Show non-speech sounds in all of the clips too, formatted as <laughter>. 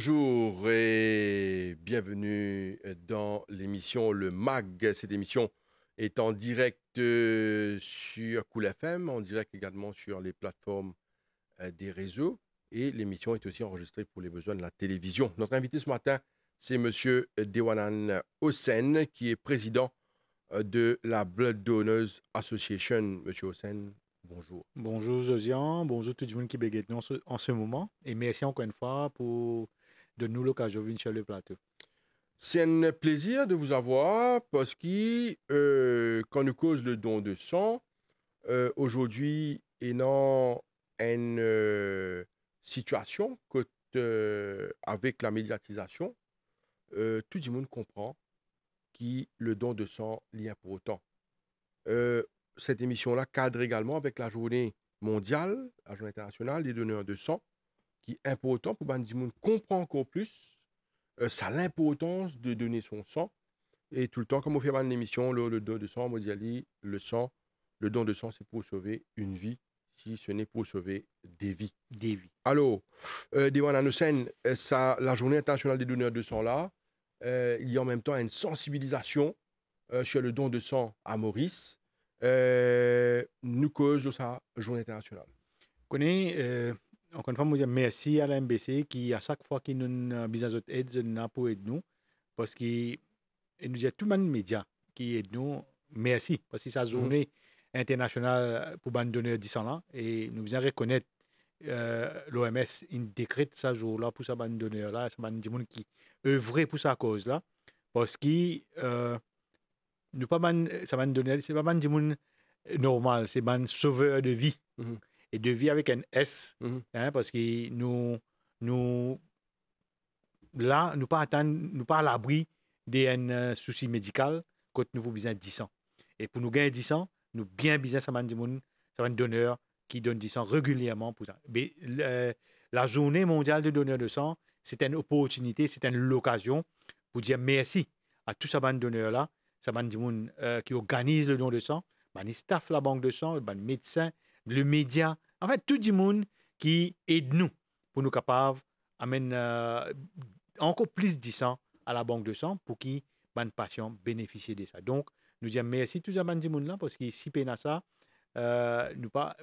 Bonjour et bienvenue dans l'émission Le MAG. Cette émission est en direct euh, sur Cool FM, en direct également sur les plateformes euh, des réseaux. Et l'émission est aussi enregistrée pour les besoins de la télévision. Notre invité ce matin, c'est M. Dewanan Hossein, qui est président euh, de la Blood Donors Association. M. Hossein, bonjour. Bonjour Zosian, bonjour tout le monde qui est en ce moment. Et merci encore une fois pour de nous Kajovin sur le plateau. C'est un plaisir de vous avoir parce que euh, quand nous cause le don de sang, euh, aujourd'hui, et dans une euh, situation que, avec la médiatisation, tout le monde comprend que le don de sang est pour autant. cette émission-là cadre également avec la journée mondiale, la journée internationale des donneurs de sang, qui important pour que monde comprend encore plus euh, l'importance de donner son sang. Et tout le temps, comme on fait dans l'émission, le, le, don de sang, dit le sang, le don de sang, c'est pour sauver une vie, si ce n'est pour sauver des vies. Des vies. Alors, euh, Dewan euh, ça, la journée internationale des donneurs de sang, là, euh, il y a en même temps une sensibilisation euh, sur le don de sang à Maurice, nous cause de sa journée internationale. Connais encore une fois, je merci à l'AMBC qui, à chaque fois qui nous a besoin d'aide, nous pour aider nous. Parce qu'il nous disent tout le monde médias qui aident nous, merci. Parce que c'est la mhm. journée internationale pour bande donneur 10 ans Et nous bien reconnaître euh, l'OMS, une décrète ce jour-là pour ces bande là, des bande monde qui œuvrent pour sa cause là. Parce que ce euh, nous pas bande, sa pas normal, c'est bande sauveur de vie. Mhm et de vie avec un S, mhm. hein, parce que nous, nous, là, nous pas attendre, nous pas à l'abri d'un euh, souci médical quand nous avons besoin de 10 ans. Et pour nous gagner 10 ans, nous bien besoin ça ça un donneur qui donne 10 ans régulièrement pour ça. Mais, euh, la journée mondiale de donneurs de sang, c'est une opportunité, c'est une occasion pour dire merci à tous ces donneurs là, ces donneurs qui organisent le don de sang, bah, les staff la banque de sang, bah, les médecins, le média, en fait, tout le monde qui aide nous pour nous capables amène euh, encore plus de sang à la banque de sang pour qui nos patient bénéficient de ça. Donc, nous disons merci tout le monde là parce que si peine ça, euh,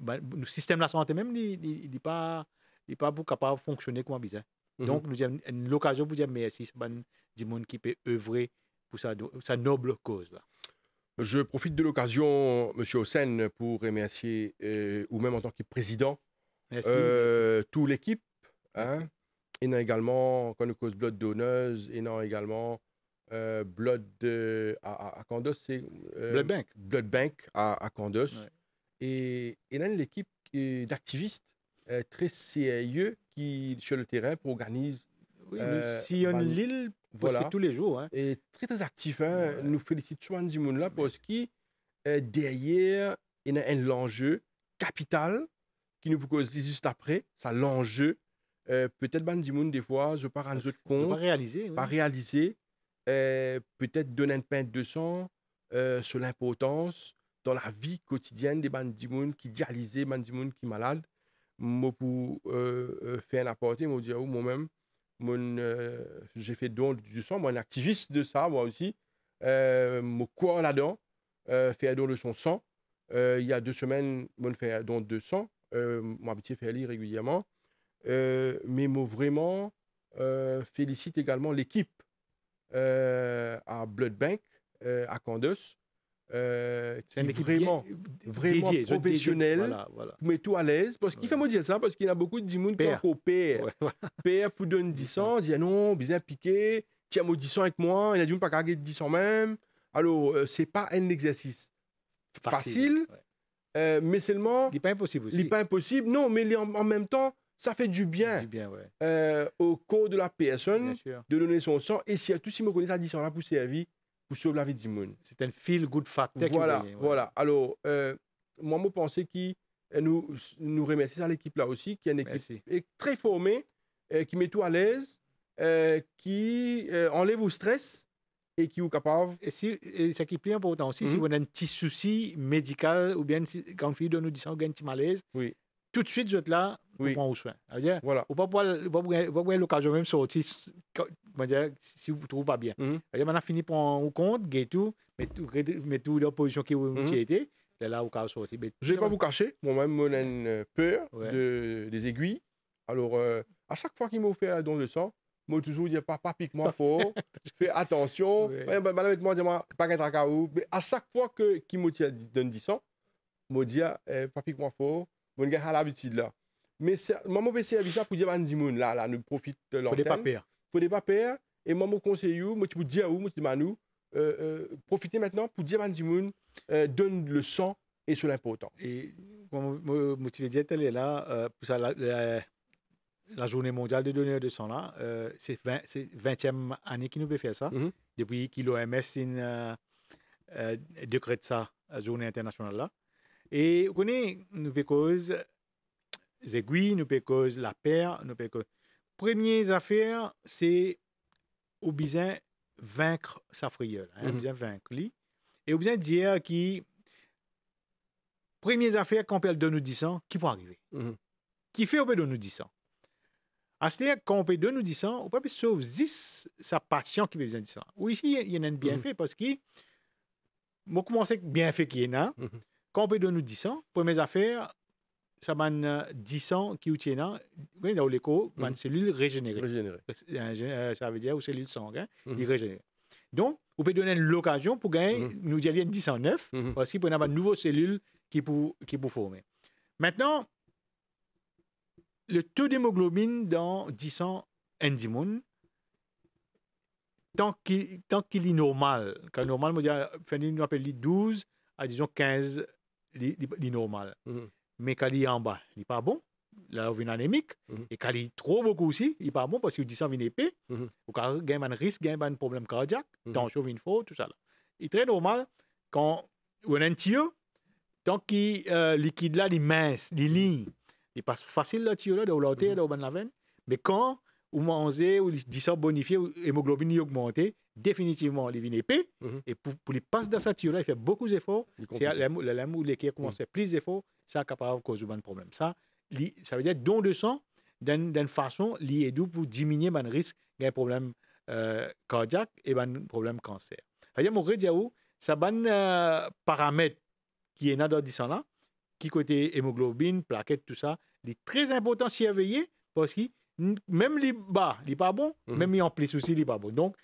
ben, système de la santé même n'est pas, capable pas capable fonctionner comme bizarre. Mhm. Donc, nous avons l'occasion pour dire merci à monde qui peut œuvrer pour sa, noble cause je profite de l'occasion, Monsieur Hossein, pour remercier, euh, ou même en tant que président, merci, euh, toute l'équipe. Hein, et non également, quand nous cause Blood donneuse, et non également euh, Blood euh, à, Candos. c'est Blood Bank. Blood Bank à, à Candos. il Et, et non l'équipe d'activistes très sérieux qui, sur le terrain, organise oui, euh, sillonne voilà. tous les jours. Hein. Et très, très actif. Hein. Nous félicitons Chouan là parce que derrière, il y a un enjeu capital qui nous propose juste après. Ça, l'enjeu. Euh, peut-être Ban des fois, je pars un autre compte. Pas réalisé. Pas réalisé. Euh, peut-être donner une pain de sang euh, sur l'importance dans la vie quotidienne des Bandimoun qui dialysent Bandimoun qui malades. Moi, pour faire un apporté, moi, dire, moi-même, euh, j'ai fait don du sang, moi, un activiste de ça, moi aussi. Euh, mon corps là-dedans, euh, fait don de son sang. Euh, il y a deux semaines, mon fait don de sang. Euh, mon habitier fait aller régulièrement. mais moi, vraiment, félicite également l'équipe à Blood Bank, à Candace, euh, qui est vraiment, dédié, professionnel, voilà, voilà. tout à l'aise. Parce qu'il fait me dire ça, parce qu'il a beaucoup de dimoun qui au père. Père pour donner 10 ans, dit ah non, bien piqué, tiens, moi 10 avec moi, il a dit pas garder 10 ans même. Alors, euh, c'est pas un exercice facile, euh, mais seulement. Il n'est pas impossible aussi. Il n'est pas impossible, non, mais en, en, même temps, ça fait du bien, au corps de la personne de donner son sang. Et surtout, qui me connaît ça 10 ans là pour vie » pour sauver la vie du monde. C'est un feel-good fact ». Voilà, voilà. Alors, euh, moi, je pense qui euh, nous, nous remercions à l'équipe là aussi, qui est une équipe très formée, euh, qui met tout à l'aise, qui enlève vos stress et qui est capable. Et, si, et ce qui est plus important aussi, si vous mhm. avez un petit souci médical ou bien si, quand vous de nous disant a un petit malaise, oui. tout de suite, je là, oui. pour où je dire, voilà. Ou pas pour avoir l'occasion même sortir si vous ne trouvez pas bien. Mm -hmm. On a fini pour un compte, tout, mais tout, mais tout position qui vous mm -hmm. c'est là où vous sortir. Je ne vais pas vous cacher, moi-même, mon a euh, peur ouais. de, des aiguilles. Alors, euh, à chaque fois qu'il m'a offert un don de sang, moi toujours dire papa pique moi <laughs> fort fais attention bah, madame moi dis-moi pas qu'être à caou mais à chaque fois que qui me donne 10 ans dis dit eh, papa pique moi fort mon gars l'habitude là mais je vais servir ça pour dire à bah, là, là, nous profite de l'antenne. Faut pas papiers. Faut pas papiers. Et maman conseille, moi, vous peux dire à moi, tu nous, euh, euh, profitez maintenant pour dire à euh, donne le sang et c'est l'important. Et, comme je dit, elle est là, euh, pour ça, la, la, journée mondiale de donneurs de sang, là, euh, c'est 20, c'est 20e année qu'il nous fait faire ça. Mm -hmm. Depuis que l'OMS décrète ça, la journée internationale là. Et vous connaissez, nous, cause aiguilles, nous pouvons la paire, nous pouvons... Première affaire, c'est au besoin vaincre sa frieule, hein, mm -hmm. vaincre lui. Et au besoin dire qui première affaire on peut donner nous 10 ans, qui peut arriver. Mm -hmm. Qui fait on peut donner nous 10 ans. À c'est-à-dire on peut donner nous 10 ans, on peut sauver 10 sa passion qui peut besoin 10 ans. Oui, ici, il y en a un bienfait mhm. mm -hmm. parce que moi, commence avec bienfait qu'il y en a. Mhm. Quand on peut donner nous 10 ans, première affaire, ça 10 euh, ans qui utiena dans l'écho une mhm. cellule régénérée. Euh, ça veut dire une cellule sang. Mhm. Donc, vous pouvez donner l'occasion pour gagner, mhm. nous dire 10 ans, 9, avoir une nouvelle cellule qui pour, qui pour former. Maintenant, le taux d'hémoglobine dans 10 ans tant qu'il est normal, quand normal, on appelle 12 à disons 15, il normal mais quand il est en bas, il n'est pas bon. Là, il est anémique. Mhm. Et quand il est trop beaucoup aussi, il n'est pas bon parce qu'il dit ça, il est épais. Mhm. Il y a un risque, il a un problème cardiaque, mm -hmm. tension, il faut, tout ça. Il est très normal quand on a un tuyau, tant que euh, liquide là, il est mince, il est ligne. Il passe facile le tuyau là, de l'auter, mhm. de la veine. Mais quand ou moins 11 ou disant bonifié, ou hémoglobine augmentée, définitivement, les est épais. Mhm. Et pour, pour les passes dans cette là il fait beaucoup d'efforts. C'est l'amour qui commence à faire plus d'efforts, ça capable capable causer un problème. Ça, ça veut dire don de sang, d'une façon, liée pour diminuer ben, le risque d'un problème euh, cardiaque et ben, un problème cancer. cest à dire, mon dire, ça un euh, paramètre qui est dans ce là qui côté hémoglobine, plaquettes, tout ça, il est très important de surveiller parce que même les bas, les pas bon, mm -hmm. même en plus aussi, les pas bon. Donc,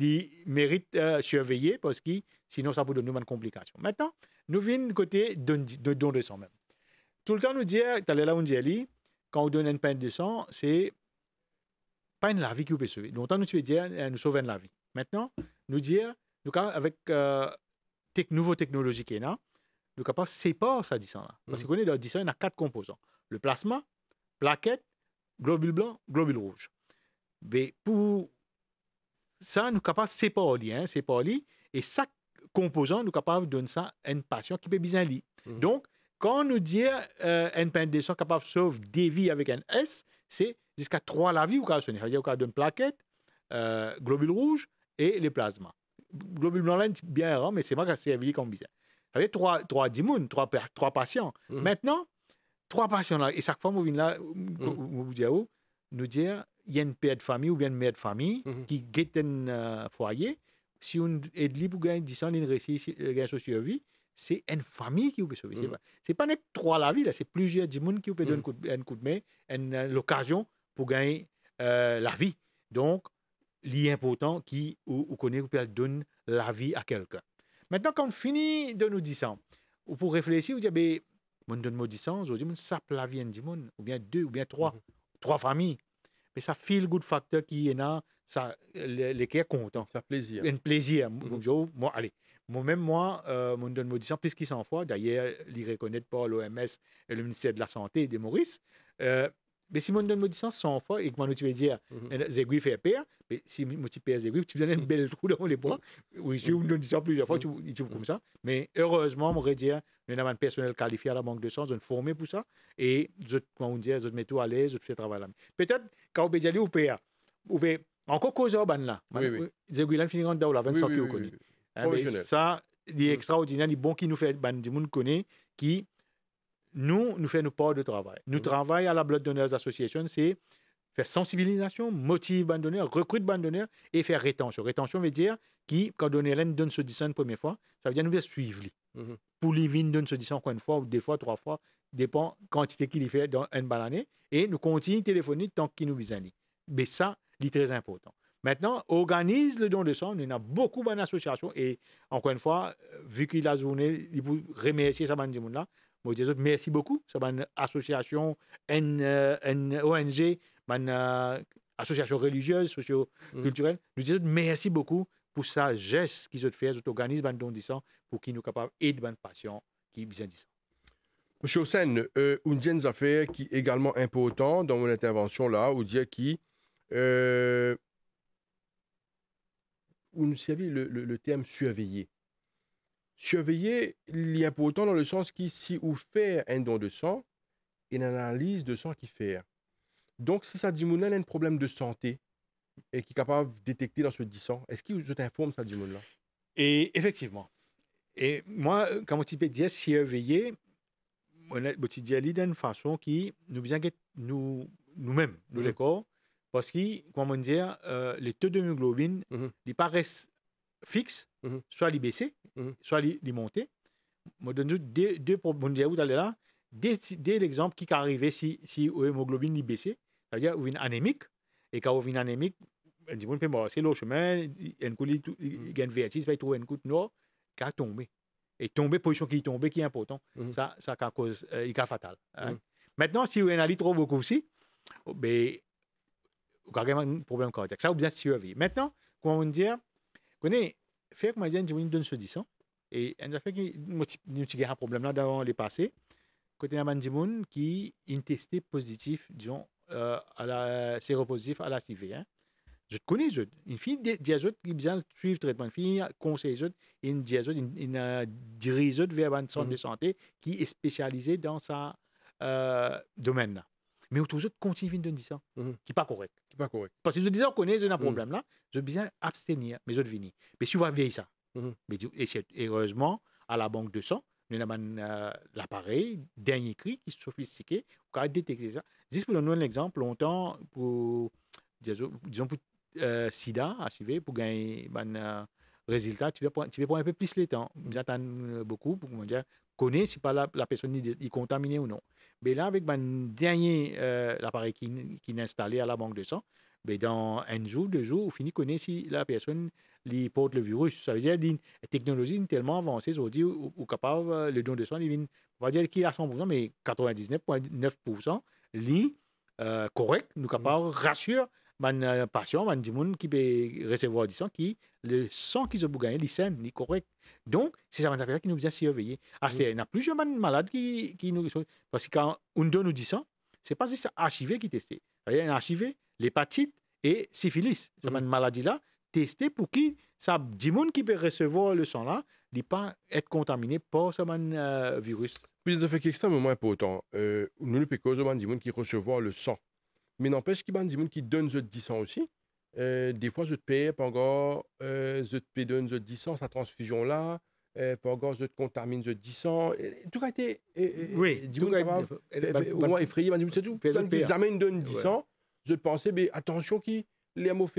ils méritent euh, surveiller parce que sinon, ça peut donner une complication. Maintenant, nous venons du côté de, don de sang même. Tout le temps, nous disons, tu là, on dit, quand on donne une peine de sang, c'est pas une la vie qui peut sauver. Longtemps, nous tu dire, euh, nous sauver la vie. Maintenant, nous dire, nous, avec euh, tech, nouveau technologie qui est là, nous pas séparer ça dit ça là. Parce que -hmm. qu'on est dans 10 il y a quatre composants. Le plasma, plaquette, Globule blanc, globule rouge. Mais pour ça, nous sommes capables de séparer, les hein, liens, et chaque composant, nous sommes capables de donner ça à une patiente qui peut bien lire. Mhm. Donc, quand nous dit euh, NPND sont capable de sauver des vies avec un S, c'est jusqu'à trois la vie au cas C'est-à-dire au cas d'une plaquette, euh, rouge et les plasmas. Globule blanc, c'est bien rare, mais c'est moi qui ai servi comme bizarre. Vous avez trois, trois trois, patients. Mhm. Maintenant, trois passions là. Et chaque fois, je là, vous mm. nous dire, il y a une père de famille ou bien une mère de famille mm-hmm. qui gère un euh, foyer. Si on est libre pour gagner 10 ans, une réussite euh, survie, c'est une famille qui peut sauver. Ce n'est mm. pas trois la vie, c'est plusieurs gens qui peuvent donner mm. un coup de main, une, euh, l'occasion pour gagner la vie. Donc, l'important qui ou, connaît ou peut donner la vie à quelqu'un. Maintenant, quand on finit de nous dire ça, pour pour réfléchir, on dit, mon donne maudissant, aujourd'hui, mon sape la vie ou bien deux, ou bien trois, mhm. trois familles. Mais ça feel good facteur qui est là, ça, les, content. Ça plaisir. Un plaisir. Mhm. moi, allez, moi-même, moi, mon euh, donne maudissant, puisqu'il s'en fout, d'ailleurs, ils reconnaît pas l'OMS et le ministère de la Santé de Maurice, euh, mais si mon donne maudissance 100 fois et que moi tu veux dire mhm. zégui fait peur mais si mon petit père zégui tu donnes un bel trou dans les bois mhm. oui si on donne ça plusieurs fois mhm. tu tu comme ça mais heureusement on va dire nous avons un personnel qualifié à la banque de sens on est formé pour ça et je comment on dit je mets tout à l'aise je fais travail là peut-être quand on peut dire au père ou bien encore cause urbaine là zégui là finit dans la 25 que on connaît ah, ben, ça c'est extraordinaire c'est bon qui nous fait ban du monde connaît qui nous, nous faisons nos part de travail. Nous travaillons à la Blood Donors Association, c'est faire sensibilisation, motiver les donneurs, recruter les donneurs et faire rétention. Rétention veut dire qui, quand on donne ce ans une première fois, ça veut dire nous devons suivre. Mhm. Pour les vignes, donne ce ans encore une fois, ou deux fois, trois fois, dépend quantité qu'il fait dans une année. Et nous continuons téléphoner tant qu'il nous visite. Mais ça, c'est très important. Maintenant, organise le don de sang. Nous avons beaucoup d'associations. Et encore une fois, euh, vu qu'il a journée, il peut remercier sa monde là merci beaucoup. C'est une association, une, euh, ONG, une euh, association religieuse, socio-culturelle. Nous mm. disons merci beaucoup pour ce geste qu'ils ont fait, cet organisme pour qu'ils nous capables d'aider les patients qui sont disant. Monsieur Hossein, euh, une une affaire qui est également importante dans mon intervention là, où dire qui. Euh, vous nous savez le, le, le terme surveiller. Surveiller, il y a pourtant dans le sens si ou faire un don de sang, une analyse de sang qui fait. Donc, si ça dit a un problème de santé et qui est capable de détecter dans ce 10 est-ce qu'il vous informe ça dit Et effectivement. Et moi, quand je dis surveiller, je dis d'une façon qui nous bien nous nous-mêmes, nous, les corps, parce que, comment dire, dit, euh, les taux d'hémoglobine, mm ils paraissent fixe, mhm. soit il baisser, mhm. soit les, les monter. Je donne deux, deux pour là. Dès, l'exemple qui est arrivé si, si l'hémoglobine est baissée, c'est-à-dire une anémique, et quand on êtes anémique, on dit bon, c'est le chemin, il y il une mhm. vertige, il y un une noir noire, qui a tombé. Et tomber, position qui est tombée, qui est important, ça, ça a cause, euh, il est fatal. Hein. Maintenant, si on a trop beaucoup aussi, oh, ben, y a un problème cardiaque. Ça, vous bien besoin de survivre. Maintenant, comment on dire, connais fait que ma zen j'ai donne ce et et a fait que nous un problème là dans les passés côté un man qui in testé positif disons euh, séropositif à la CV hein. je connais je une fille de Diazote autres qui besoin suivre traitement une fille conseil a une autres une, une, une euh, dirige vers un centre de mhm. santé qui est spécialisé dans sa euh, domaine là mais autour d'autres continuent de dire ça mm -hmm. qui pas correct pas correct. Parce que je disais, on connaît, j'ai un mm. problème là, je bien abstenir, mais je deviens. Mais si vous avez ça, mm-hmm. et heureusement, à la banque de sang, nous avons euh, l'appareil, dernier cri, qui est sophistiqué, pour détecter ça. Dis pour nous un exemple, longtemps, pour, disons, pour euh, sida, pour gagner un ben, euh, résultat, tu peux prendre un peu plus le temps. Nous attendons beaucoup pour, dire, connaît si pas la, personne est contaminée ou non. Mais là, avec mon dernier euh, appareil qui, qui est installé à la banque de sang, mais ben, dans un jour, deux jours, on finit connaître si la personne porte le virus. Ça veut dire que la technologie est tellement avancée, aujourd'hui, ou capable, euh, le don de sang, on va dire qu'il est à 100%, mais 99,9%, lui, euh, correct, nous capable mm. rassurer les euh, patients man di recevoir du sang le sang qu'ils ont gagné est sain ni correct donc c'est ça qui nous vient surveiller ah, mm. il y a plusieurs malades qui qui nous parce que quand on donne nous du sang c'est pas juste archivé qui testé il y a un l'hépatite et syphilis cette une mm. maladie là testée pour qui ça dit qui peut recevoir le sang là n'est pas être contaminé par ce euh, virus. Puis des effets extrêmement importants. Euh, nous, nous, parce que dit monde qui recevoir le sang mais n'empêche qu'il y a des gens qui donnent 10 ans aussi. Euh, des fois, je te paie pendant euh, je te paye donne 10 ans, sa transfusion là, euh, encore, je te contamine 10 ans. Tout a été. Oui, tout a été. Moi, effrayé, je me c'est tout. ils amènent donne 10 ans. je pensais, mais attention, qui les mots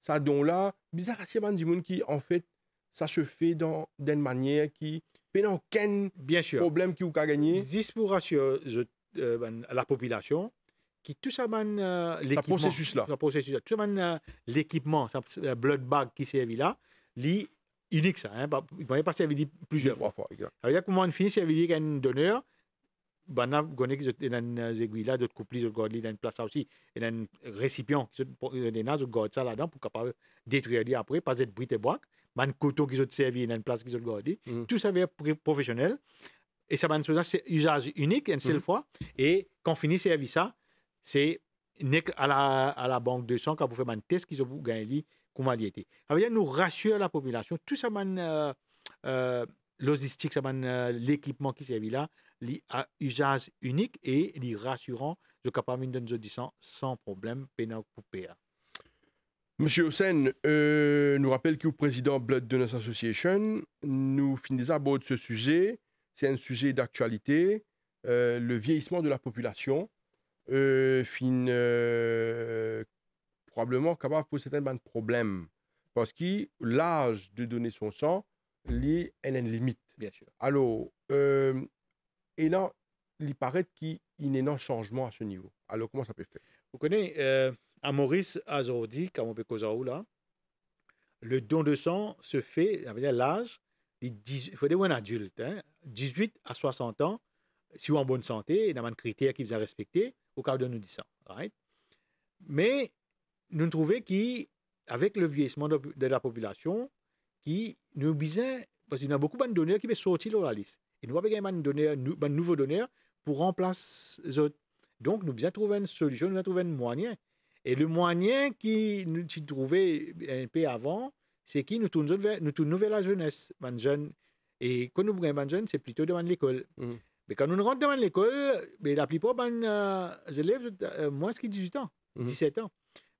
ça donne là. Bizarre, c'est des gens qui, en fait, ça se fait dans d'une manière qui n'a aucun problème qui vous a gagné. c'est pour rassurer euh, ben, la population, qui tout euh, ça euh, l'équipement. processus là. processus là. Tout ça euh, l'équipement, le blood bag qui servi là, lui unique ça. Hein, bah, il ne pas servi plusieurs fois. fois y a comment on finit servir qu'un donneur, ben on connaît qu'il y a des euh, aiguilles là, d'autres couples, d'autres gardes, dans une place aussi, et un récipient, il y euh, des nazes, ça là-dedans pour capable détruire lui après, pas être brite et bois, bah, un couteau qui ont servi, il une place qu'ils ont gardé. Mm. Tout ça va professionnel. Et ça, un usage unique, une seule mm. fois. Et quand on finit servi ça, c'est à la, à la banque de sang quand vous faites un test qu'ils ont gagné comment il était. que nous rassurer la population tout ça man euh, euh, logistique ça man euh, l'équipement qui servit là à usage unique et li rassurant de capable de nous sans problème pénal coupé. Monsieur Hossein, euh, nous rappelle que le président Blood Donors Association, nous finit à aborder de ce sujet. C'est un sujet d'actualité, le vieillissement de la population. Euh, fin euh, probablement capable pour certains de problèmes. Parce que l'âge de donner son sang, il a une limite. Bien sûr. Alors, euh, et là, il paraît qu'il y a un changement à ce niveau. Alors, comment ça peut faire Vous connaissez, à Maurice, aujourd'hui, là, le don de sang se fait, à l'âge, il faut dire un 18 hein, à 60 ans, si vous en bonne santé, il y a un critère qu'ils vous a respecté, de nous dit ça. Right? Mais nous trouvons qu'avec le vieillissement de, la population, qui nous besoin, parce qu'il y a beaucoup de donneurs qui sont sortis de la liste. Et nous avons besoin de, nouveaux donneurs pour remplacer les autres. Donc, nous avons trouver une solution, nous avons trouvé un moyen. Et le moyen qui nous trouvait un peu avant, c'est qui nous tourne vers, nous la jeunesse. Man jeune. Et quand nous avons jeunes, c'est plutôt devant l'école. Mhm. Mais quand nous rentrons dans l'école, la plupart des euh, élèves euh, moins de 18 ans, 17 mhm. ans.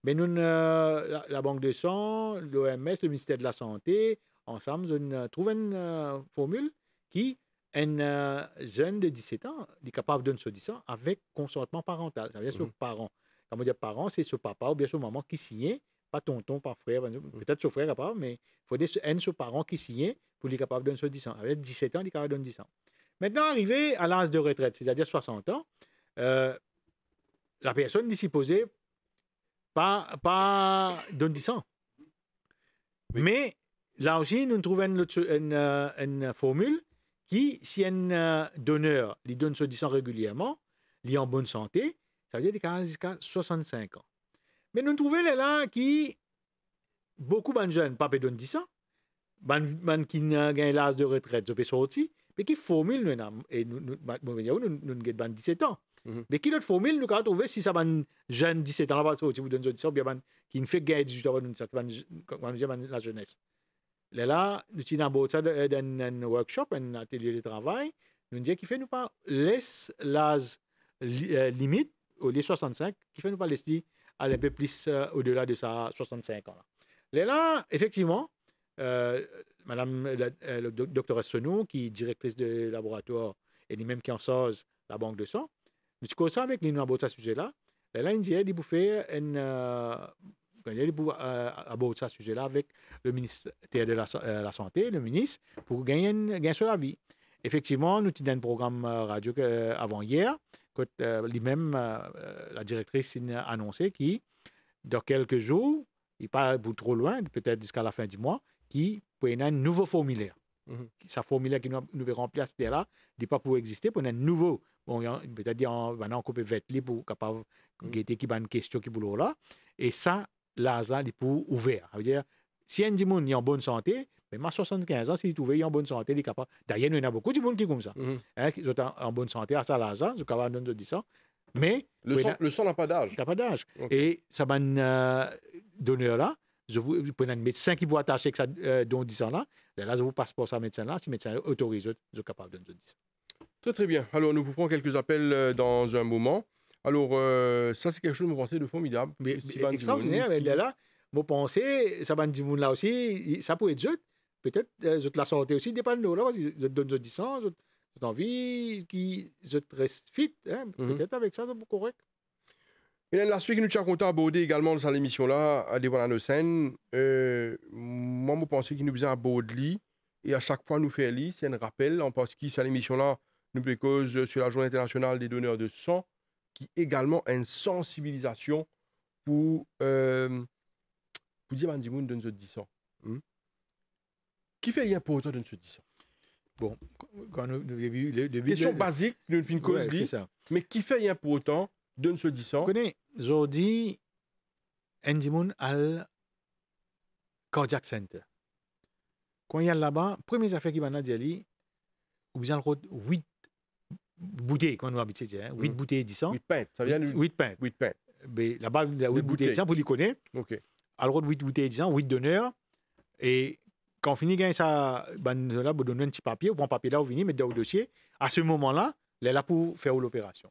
Mais nous, euh, la, Banque de sang, l'OMS, le ministère de la Santé, ensemble, on euh, trouve une formule qui, un jeune de 17 ans, est capable de son 10 ans avec consentement parental. Ça veut dire mhm. son parent. Quand on dit parent, c'est ce papa ou bien ce maman qui signe, pas tonton, pas frère, mhm. peut-être son frère à mais il faut des un ce parent qui signe pour être capable de se 10 ans. Avec 17 ans, il est capable de son 10 ans. Maintenant, arrivé à l'âge de retraite, c'est-à-dire 60 ans, euh, la personne n'est supposée pas, pas donner 10 Mais là aussi, nous trouvons une, euh, une, formule qui, si un euh, donneur lui donne ce 10 ans régulièrement, lui en bonne santé, ça veut dire qu'il a jusqu'à 65 ans. Mais nous trouvons là qui, beaucoup de jeunes, pas donne 10 ans, qui ont qui l'âge de retraite, je peux sortir, mais qui formule nous Et nous, nous, bah, nous, avons 17 ans. Mhm. Mais qui l'autre formule nous avons trouvé si ça va jeune 17 ans, là, si vous donnez 17 ans, qui ne fait guère 18 ans, la jeunesse. Là, nous avons ça euh, dans un workshop, un atelier de travail. Nous disons qu'il fait nous pas laisse l'âge euh, limite, au lieu 65, qui fait nous pas laisser aller un peu plus euh, au-delà de sa 65 ans. Là, là effectivement, euh, Madame la, euh, le docteur Assenou, qui est directrice de laboratoire, et les même qui en la banque de sang, nous discutons ça avec les ce sujet-là. Là, là, il y a des bouffées, euh, euh, ce sujet-là avec le ministère de la, Santé, le ministre, pour gagner, sur la vie. Effectivement, nous avons un programme radio avant hier, quand lui-même, la directrice a annoncé qui, dans quelques jours, il pas beaucoup trop loin, peut-être jusqu'à la fin du mois, qui pour un nouveau formulaire. Mm formulaire qui nous, nous remplir là, n'est pas pour exister, pour un nouveau. Bon, c'est-à-dire, maintenant, on peut être pour capable y mhm. qui une question qui boulot là. Et ça, là, là, il est pour ouvert. Ça veut dire, si un monde est en bonne santé, mais ma 75 ans, s'il est en bonne santé, il est capable. D'ailleurs, il y en a beaucoup de monde qui comme ça. Mm qui sont en, bonne santé à ça, là, ça, je capable de dire ça. Mais. Le sang n'a pas d'âge. Il n'a pas d'âge. Et ça va euh, donner là je vous, vous prenez un médecin qui vous attache avec ça, euh, dans 10 ans là, là, je vous passe pour ça, médecin là, si le médecin autorise, je suis capable de donner ça. Très, très bien. Alors, nous vous prenons quelques appels euh, dans un moment. Alors, euh, ça, c'est quelque chose, vous pensez, de formidable. Mais, si extraordinaire, mais là, vous pensez, ça va nous dire là aussi, ça pourrait être juste, peut-être, que euh, la santé aussi dépend de nous là, vous donnez donne 10 ans, avez envie, qui, je reste fit, hein, mhm. peut-être avec ça, c'est correct. Et l'aspect que nous avons à aborder également dans cette émission-là, à nos Euh, moi, je pense qu'il nous faisait aborder l'île et à chaque fois nous fait lit, c'est un rappel, en parce que cette émission-là nous cause sur la Journée internationale des donneurs de sang, qui également une sensibilisation pour, euh, pour dire à de nous sang. Hmm? Qui fait rien pour autant de nous sang Bon, quand nous, début, le début Question de... basique nous une cause, dit, mais qui fait rien pour autant Doun sou disan. Kone, jodi, Ndimoun al Cardiac Center. Quand il y a là-bas, première affaire qui va nous dire, ou bien 8 bouteilles, quand nous habitons, 8 hein, mm. bouteilles 10 ans. 8 pintes, ça vient de 8 pintes. 8 pintes. Mais là-bas, 8 bouteilles 10 ans, vous les connaissez. OK. Alors, 8 bouteilles 10 ans, 8 donneurs. Et quand on finit, ça, ben, là, vous donnez un petit papier, vous prenez un papier là, on venez, mettez dans le dossier. À ce moment-là, elle est là pour faire l'opération.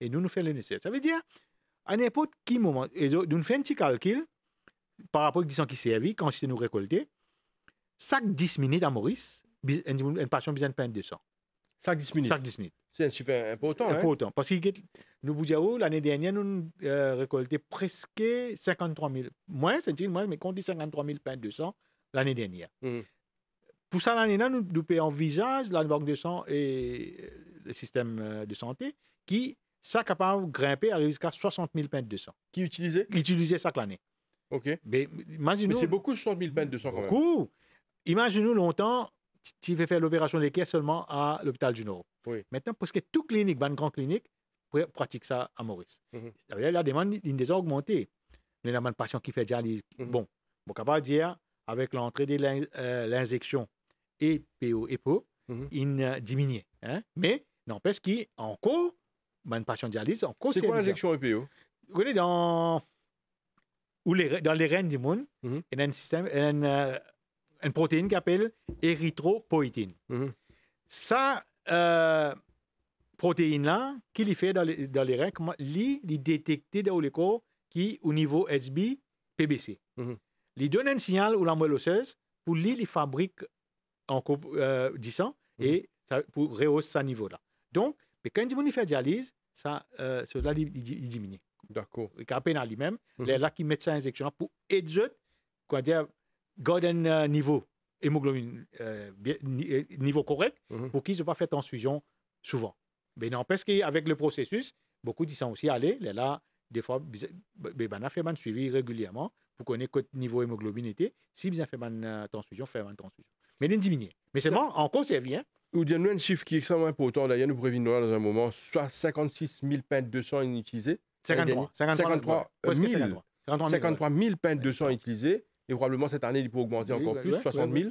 et nous nous faisons le nécessaire. Ça veut dire, à n'importe quel moment, et nous faisons un petit calcul par rapport à ce qui servi, quand c'est nous récolté, chaque 10 minutes à Maurice, une passion besoin de peine 200. Chaque 10 minutes. Chaque 10 minutes. C'est super important. Hein? Important. Parce que nous, oh, l'année dernière, nous euh, récolté presque 53 000. Moins, c'est dire moins, mais compte 53 000 de sang l'année dernière. Mmh. Pour ça, l'année dernière, nous, nous payons visage la banque de sang et euh, le système euh, de santé qui ça capable de grimper à jusqu'à 60 000 pains de sang. Qui utilisait Utilisait ça l'année. OK. Mais, imagine Mais c'est beaucoup 60 000 pains de sang quand beaucoup. même. Beaucoup. Imaginez-nous longtemps, tu vas faire l'opération l'équerre seulement à l'hôpital du Nord. Oui. Maintenant, presque toute clinique, une grande clinique, pratique ça à Maurice. Mm -hmm. La demande est déjà augmentée. Il y a un patient qui fait dialyse. Mhm. Bon, Bon, on va dire, avec l'entrée de euh, l'injection et PO et PO, mm -hmm. il diminue. Hein? Mais n'empêche bah, une patient dialyse. C'est quoi l'injection EPO voyez dans, ou les, dans les reins du monde, mhm. il y a un système, une, euh, une protéine qui s'appelle érythropoïtine. Mm Ça, euh, protéine-là, qu'il fait dans les, dans les reins, comment il détecte dans le corps qui, au niveau SB, PBC. Mm -hmm. donne un signal ou la moelle osseuse pour lui, il fabrique en euh, du mhm. et ça, pour rehausser ce niveau-là. Donc, mais quand vous fait dialyse, ça, euh, cela il, il diminue. D'accord. Et quand on lui-même, mm -hmm. les là qui mettent ça injection pour aider, quoi dire, garder un euh, niveau hémoglobine euh, euh, niveau correct mhm. pour qu'ils ne pas fait transfusion souvent. Mais non, parce qu'avec le processus, beaucoup disent aussi allés. Les là, des fois, on a fait un suivi régulièrement pour connaître le niveau hémoglobine était. Si on a fait une transfusion, fait une transfusion. Mais ils diminue. Mais c'est en encore, ça vient il y a un chiffre qui est extrêmement important. D'ailleurs, nous prévenions dans un moment, soit 56 000 peintes de sang inutilisées. 53, 000, peintes de sang utilisées. Et probablement cette année, il peut augmenter encore plus, 60 000.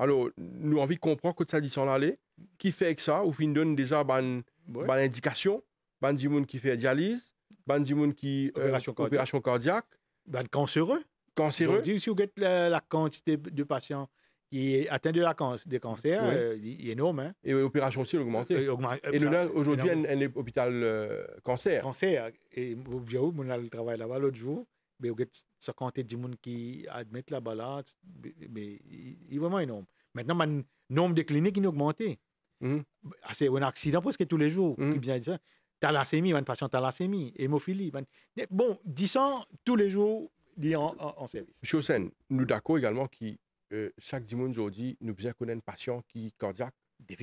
Alors, nous avons envie de comprendre que ça dit s'en aller. Qui fait avec ça Ou fin donne déjà une ben, indication. Ben, qui fait dialyse. Ben, qui. Euh, cardiaque. Opération cardiaque. Ben, cancéreux. Cancéreux. Si vous avez la quantité de patients qui atteint de la des cancers euh, il est énorme. Hein. Et l'opération aussi, a euh, augmenté. Euh, et nous là, aujourd'hui, un, hôpital cancer. Cancer. Et on a le travail là-bas l'autre jour. Mais a comptait du monde qui admettent la bas Mais il est vraiment énorme. Maintenant, le nombre de cliniques a augmenté. Mhm. Ah, c'est un accident presque tous les jours. Mm il bien ça. Thalassémie, un patient thalassémie, hémophilie. Bon, 10 ans tous les jours, dit en, en, en service. Chosen, nous d'accord également qui euh, chaque dimanche aujourd'hui, nous pouvons connaître un patient qui cardiaque,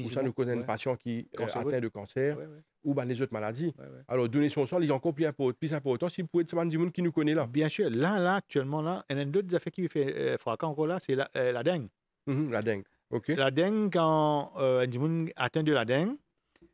ou ça nous connaît un patient qui est euh, atteint de cancer, ou ben, les autres maladies. Alors, donner son sang, il est encore plus important, plus important si vous pouvez être du monde qui nous connaît là. Bien sûr, là, là, actuellement, là, il y a autre affaire qui fait euh, fracas encore là, c'est la, la, dengue. Mhm, la dengue, OK. La dengue, quand un monde atteint de la dengue,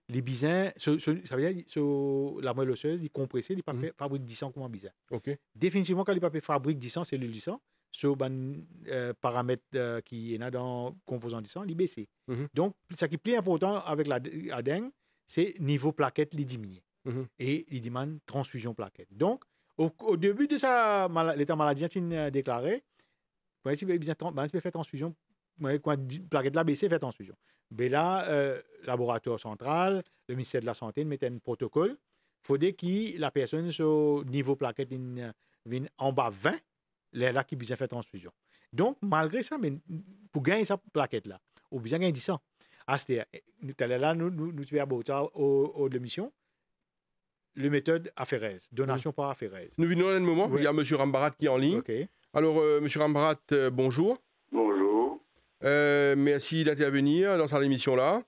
les bisins, ça veut dire sur la moelle osseuse, ils compressent, ils mhm. fabriquent du sang comme un bisin. OK. Définitivement, quand ils fabriquent du sang, c'est du sang, sur ben, euh, paramètre euh, qui est dans composant du sang, l'IBC. Mm-hmm. Donc, ce qui est plus important avec la, c'est niveau plaquette, les diminuer. Mm-hmm. Et il demande transfusion plaquette. Donc, au, début de sa l'état maladie, il euh, déclaré, quand il fait transfusion, quand plaquette la l'ABC fait transfusion. Mais là, euh, laboratoire central, le ministère de la Santé met un protocole. Il dès que la personne, au niveau plaquette, euh, vienne en bas 20 les là qui bien fait transfusion. Donc, malgré ça, mais pour gagner sa plaquette-là, ou bien gagner 10 ans. Ah, cest à eh, là, nous, nous, nous avons ça au, de l'émission, le méthode Affairez, donation par Affairez. Nous venons à un moment, il y a M. Rambarat qui est en ligne. Alors, euh, M. Rambarat, euh, bonjour. Bonjour. Euh, merci d'intervenir dans cette émission-là.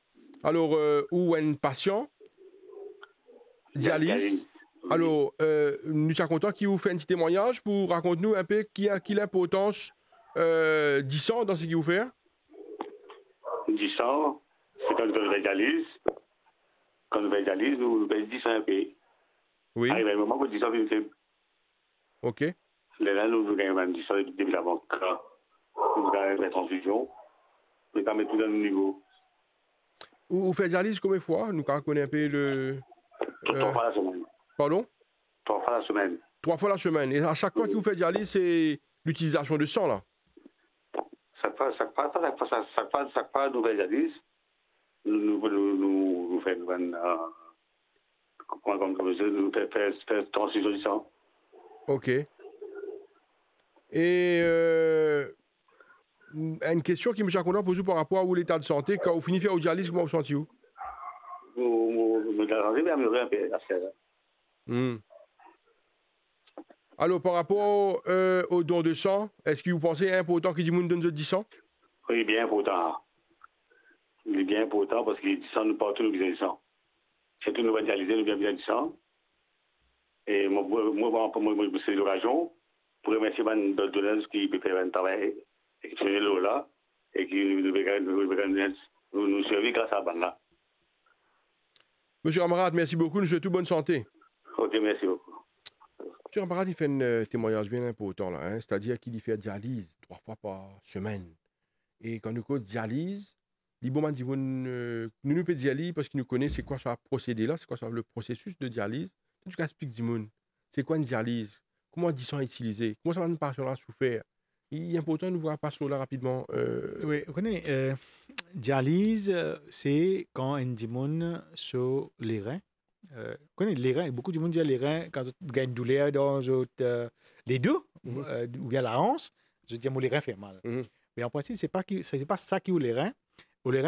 Alors, où est un patient Dialyse alors, euh, nous sommes contents qu'il vous fait un petit témoignage pour raconter-nous un peu qui a qui l'importance euh, d'Issant dans ce qu'il vous fait. D'Issant, c'est quand on réalise, quand on réalise, nous disons un peu. Oui. À ah, un moment où disons, c'est. Ok. là, nous gagnez même disons depuis la banque. Nous gagnons la transfusion, mais vous même tout dans le niveau. Vous, vous faites réalise combien de fois Nous, quand on connaît un peu le. Tout le euh. temps par la semaine. Pardon Trois fois la semaine. Trois fois la semaine. Et à chaque fois que vous faites dialyse, c'est l'utilisation de sang, là Chaque fois, chaque fois, chaque fois, chaque fois, chaque fois nous faisons dialyse. Nous, nous, nous, nous faisons. nous faisons transfusion du sang. Ok. Et euh, une question qui me chacun a posée par rapport à l'état de santé. Quand vous finissez au dialyse, comment vous sentez-vous Je me bien, mais un peu. Hmm. Alors, par rapport euh, au don de sang, est-ce que vous pensez important que du monde donne 10 sang? Oui, bien important. Il est bien important parce que les 10 sang, nous partons, nous nos du sang. C'est tout nous dialyser, nous avons besoin de sang. Et moi, moi, moi, moi, c'est l'occasion pour remercier Mme Doldones qui peut faire un travail et qui l'eau là et qui nous servir grâce à Banna. Monsieur Amarat, merci beaucoup. Nous souhaitons toute bonne santé. Ok, merci beaucoup. Tu Barad, il fait un euh, témoignage bien important, là. Hein. C'est-à-dire qu'il fait dialyse trois fois par semaine. Et quand nous cause dialyse, ne dit, euh, nous nous peut parce qu'il nous connaît c'est quoi ça procédé là, c'est quoi le processus de dialyse. tout cas, explique dimoun, c'est quoi une dialyse, comment ils sont utiliser comment ça va nous passer là Il est important de nous voir passer là rapidement. Euh. Oui, vous connaissez, dialyse, c'est quand un Dimon sur les reins euh, les reins. beaucoup de monde dit reins, quand tu une douleur dans les deux, mhm. euh, ou bien la hanse, je dis, les reins fait mal. Mhm. Mais en principe, ce n'est pas, qui, pas ça qui est les reins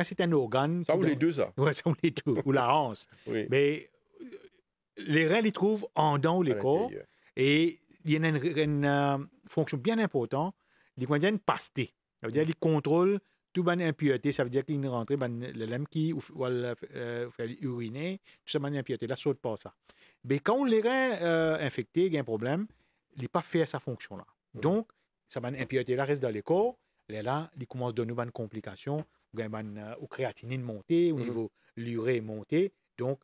c'est un organe. Ça ou les deux, ça. Oui, ça ou les deux, ou la hanse. <laughs> mais euh, les reins les trouvent en dans les corps. Et il y a une, euh, fonction bien importante. Les une pasté. Ça veut dire, mhm. ils contrôlent tout bonne impureté, ça veut dire qu'il est rentré le lame qui ou, ou euh, uriner, tout ça, bonne impureté, là, saute pas ça. Mais ben, quand les reins euh, infectés, il y a un problème, il n'est pas fait à sa fonction-là. Mm. Donc, ça bonne impureté, là, reste dans le corps, là, il commence à donner une complication, ou, une, euh, créatinine montée, au mm. niveau l'urée montée. Donc,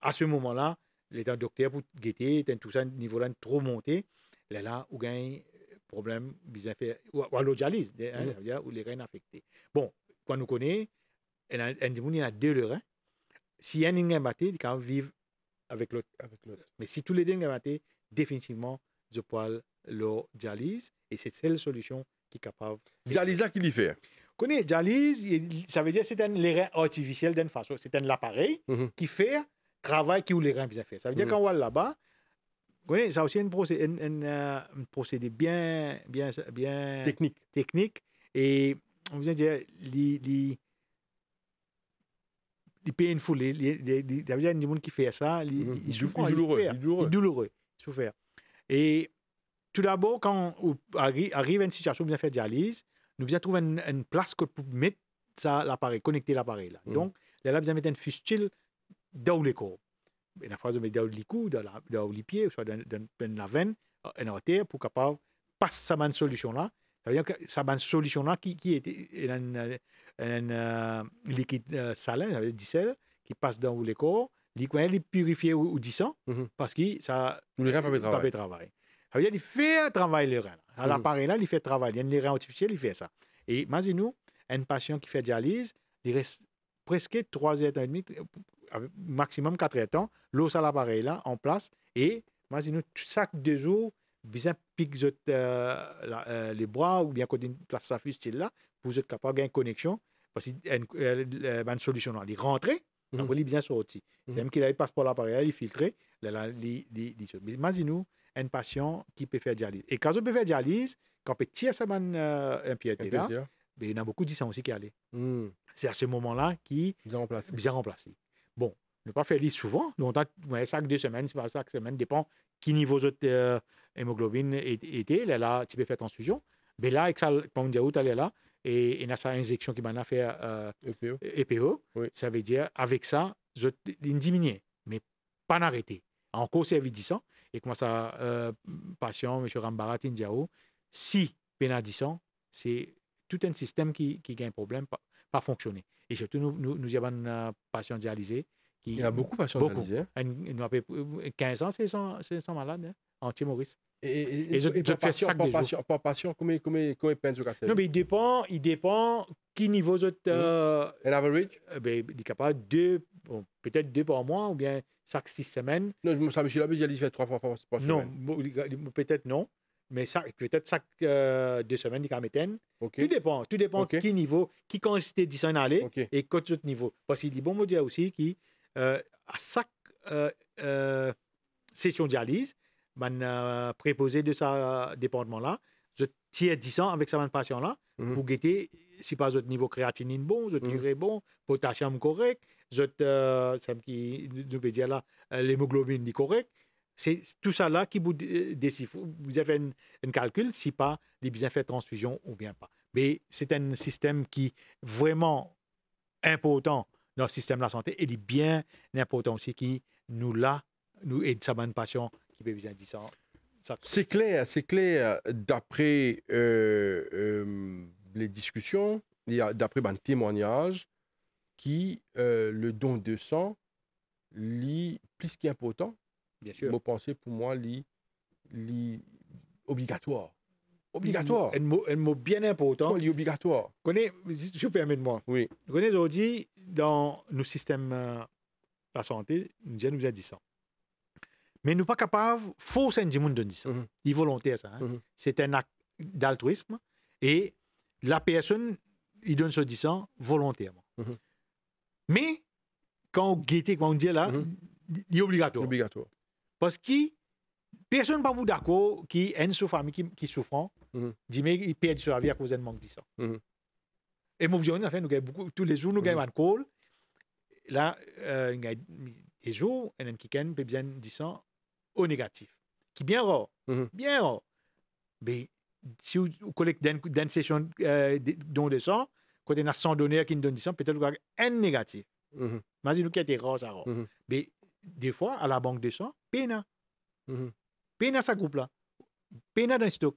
à ce moment-là, létat docteur pour guetter, tout ça, niveau-là, trop monté, là, là, ou gagne problème ou, ou à l'odialyse, hein, mm. les reins affectés. Bon, quand nous connaissons, il a deux reins. s'il y a un est battu, il peut vivre avec l'autre. Mais si tous les deux sont battus, définitivement, je aller le dialyse et c'est seule solution qui est capable. Dialyse qui fait Connais, dialyse, ça veut dire que c'est un les artificiel d'une façon. C'est un appareil mhm. qui fait travail qui ou les reins bien fait. Ça veut dire mm -hmm. qu'on voit là-bas, voyez, ça aussi, un procédé, un, euh, procédé bien, bien, bien technique. technique. Et on vient dire, les, les, les painful, les, les, les, les, ça veut les gens qui font ça, ils, mmh. ils souffrent. douloureux. Ils douloureux. douloureux. Souffert. Et tout d'abord, quand on arrive à une situation où on fait dialyse, nous devons trouver une, une, place pour mettre ça, l'appareil, connecter l'appareil. Là. Mhm. Donc, là, là, vous mettre un fustule dans le corps en affaire de au licou, dans le pied, soit dans, dans, la veine, en artère, pour capable passer cette solution-là. que Cette solution-là qui, qui est un, un, liquide euh, salin, du sel, qui passe dans le corps, il est purifié au, du mhm. parce que ça ne fait pas travail. Ça veut dire qu'il fait travail le rein. À mhm. l'appareil là, il fait travail. Il y les reins artificiels, il fait ça. Et imaginez-nous, un patient qui fait dialyse, il reste presque 3 heures et demie, maximum 4 étangs, l'eau à l'appareil là, en place, et imaginez nous, chaque deux jours, bien pique euh, euh les bras ou bien côté une place à style là, vous êtes capable d'avoir une connexion, parce qu'il y a une, euh, euh, ben, solution là. Il rentre, mm -hmm. bien sorti. Mhm. C'est même qu'il pas par l'appareil, il filtre, mais imaginez-nous un patient qui peut faire dialyse. Et quand on peut faire dialyse, quand on peut tirer sa manne euh, pied, là, mais hein. ben, il y en a beaucoup qui aussi qui allaient. Hmm. C'est à ce moment-là qu'ils ont remplacé. Bon, ne pas faire lire souvent. Donc, on a chaque deux semaines, c'est pas chaque semaine, dépend qui niveau de euh, hémoglobine était. Là, là, tu peux faire transfusion. Mais là, avec ça, quand on elle est là, et il y a sa injection qui m'a fait EPO. Euh, e e ça veut dire, avec ça, je diminuer, mais pas arrêté. Encore, c'est évident. Et comme ça, euh, patient, M. Rambarat, ah, oh, si pénadissant, c'est tout un système qui, qui a un problème, pas, pas fonctionner. Et surtout, nous, nous, nous avons un euh, patient dialysé. Qui, il y a beaucoup de patients beaucoup. dialysés. Hein. Nous avons 15 euh, ans, c'est 500 malades hein, en Timoris. Et, et, et, je, et par, patient, par, patient, par patient, combien, combien, combien Non, mais il dépend, il dépend qui niveau vous êtes. Un average euh, ben, Il est capable de deux, bon, peut-être deux par mois ou bien chaque six semaines. Non, ça, suis dit, il l'ai dit trois fois par, par semaine. Non, peut-être non mais ça, peut-être chaque euh, deux semaines, il y a Tout dépend. Tout dépend okay. qui niveau, qui quantité à aller et quel autre niveau. Parce qu'il dit, bon, moi, dire aussi qui euh, à chaque euh, session de dialyse, un préposé de ce dépendement-là, je tiens 10 ans avec ce patient-là mhm. pour guetter si pas autre niveau créatinine bon, de mm -hmm. bon, potassium correct, autre, qui nous peut là, l'hémoglobine correct. C'est tout ça là qui vous euh, décide. Vous avez un, calcul si pas les bienfaits de transfusion ou bien pas. Mais c'est un système qui est vraiment important dans le système de la santé et il est bien important aussi qui nous l'a, nous aide sa bonne passion qui peut vous indiquer ça. C'est clair, c'est clair. D'après euh, euh, les discussions, d'après mon ben, témoignage, qui le don de sang, lit plus qu'important Bien sûr. pour moi, lit obligatoire. Obligatoire. Un mot, bien important. lit obligatoire. Connais, je permets de moi. Oui. Connais aujourd'hui, dans nos systèmes de euh, la santé, nous a dit ça. Mais nous pas capables, faut que du monde de dire ça. Mm volontaire, ça. Hein. Mhm. C'est un acte d'altruisme et la personne, il donne ce 10 volontairement. Mhm. Mais quand on quand dit là, mhm. il est obligatoire. obligatoire. Parce que personne pas vous d'accord qui a une famille qui, qui souffre, mm -hmm. dit mais il perd sa vie à cause d'un manque de sang. Mm -hmm. Et mon je enfin, nous avons beaucoup, tous les jours, nous avons un mhm. call. Là, euh, a des jours, un homme qui gagne, peut bien de sang au négatif. Qui bien rare, mhm. bien rare. Mais si vous collectez une session euh, don de sang, quand on a 100 donneurs qui nous donnent 100, peut-être vous a un négatif. Mais mhm. nous qui était rare, ça rare. Mais des fois, à la banque de sang, Pena. Mm -hmm. Pena, ce groupe-là. Pena dans le stock.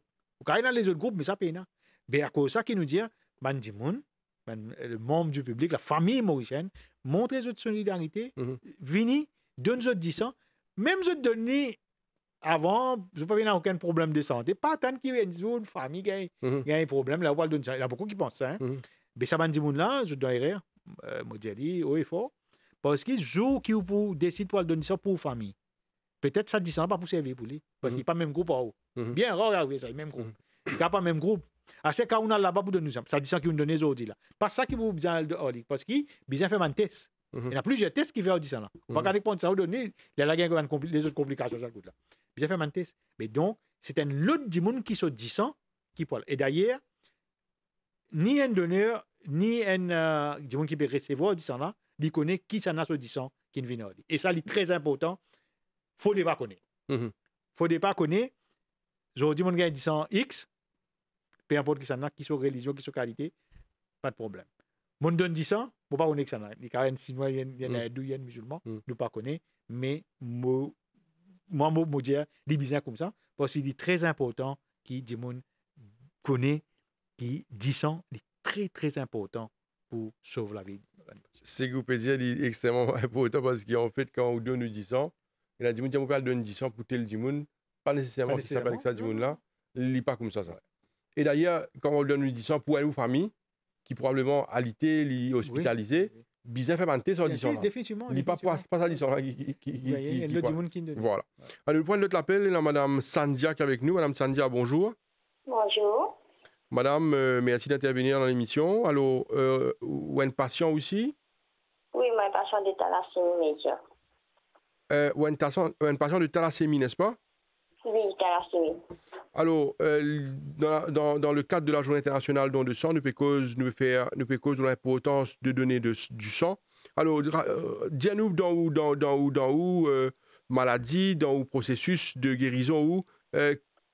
y a les autres groupes, mais ça, Pena. Mais à cause de ça, qui nous dit, ben, Dimoun, ben, le membre du public, la famille mauricienne, montrez votre solidarité, mm -hmm. vini, sang. 10 ans, même autres donner avant, je ne pas aucun problème de santé. Pas tant qu'il y ait une famille qui a, un problème, là, il y a beaucoup qui pensent ça. Hein? Mm -hmm. Mais ça, ben, Dimoun, là, je dois rire. Euh, moi, et fort. Parce qu'il joue qui pour décide pour le donner ça pour la famille. Peut-être ça ne ça pas pour servir pour lui. Parce qu'il n'est mhm. pas même groupe en haut. Mhm. Bien rare pas le même groupe. Mhm. Il n'y a pas même groupe. À ce cas, on a là-bas pour donner ça. Ça dit ça qu'ils nous donné aujourd'hui là. Pas ça qui vous besoin de Parce qu'il besoin faire un test. Il y a plusieurs tests qui font ça là. On va regarder ça, donner les autres complications. là. Besoin faire un test. Mais donc, c'est un lot de monde qui sont 10 qui parle. Et d'ailleurs, ni un donneur, ni un, euh, monde qui peut recevoir, dit ça là, il connaît qui s'en a sur disant qui est venu. Et ça, c'est très important. Il ne faut pas connaître. Il ne faut pas connaître. Aujourd'hui, dit, mon gars, 10 X, peu importe qui s'en a, qui sont religions, qui sont qualités, pas de problème. Mon donne 10 ans, ne faut pas connaître. Il y a des Chinois, il y a un musulman, il ne faut pas connaître. Mais, moi, je veux dire, il comme ça. Parce que c'est très important que mon gars connaisse 10 ans. C'est très, très important pour sauver la vie. Ségopédia, il est extrêmement <laughs> important parce qu'en fait, quand on donne 10 ans, il a dit, on va donner 10 ans pour tel ans, pas nécessairement, si ça qui s'appelle ça dimoun là, il n'est pas comme ça. ça. Et d'ailleurs, quand on donne 10 ans pour une famille, qui probablement alité, li hospitalisé, oui. bizarre fait manter son 10 ans. Définitivement. Il n'est pas pas ça 10 ans. Voilà. Alors, le point de il appel, a Mme Sandia qui est avec nous. Mme Sandia, bonjour. Bonjour. Madame, euh, merci d'intervenir dans l'émission. Allô, euh, ou un patient aussi Oui, un patient de thalassémie, monsieur. Euh, euh patient de thalassémie, n'est-ce pas Oui, thalassémie. Alors, euh, dans, le cadre de la Journée internationale don de sang, nous cause nous faire nous cause de l'importance de donner du sang. Alors, dis-nous dans où, dans, dans où, dans maladie, dans où processus de guérison, où,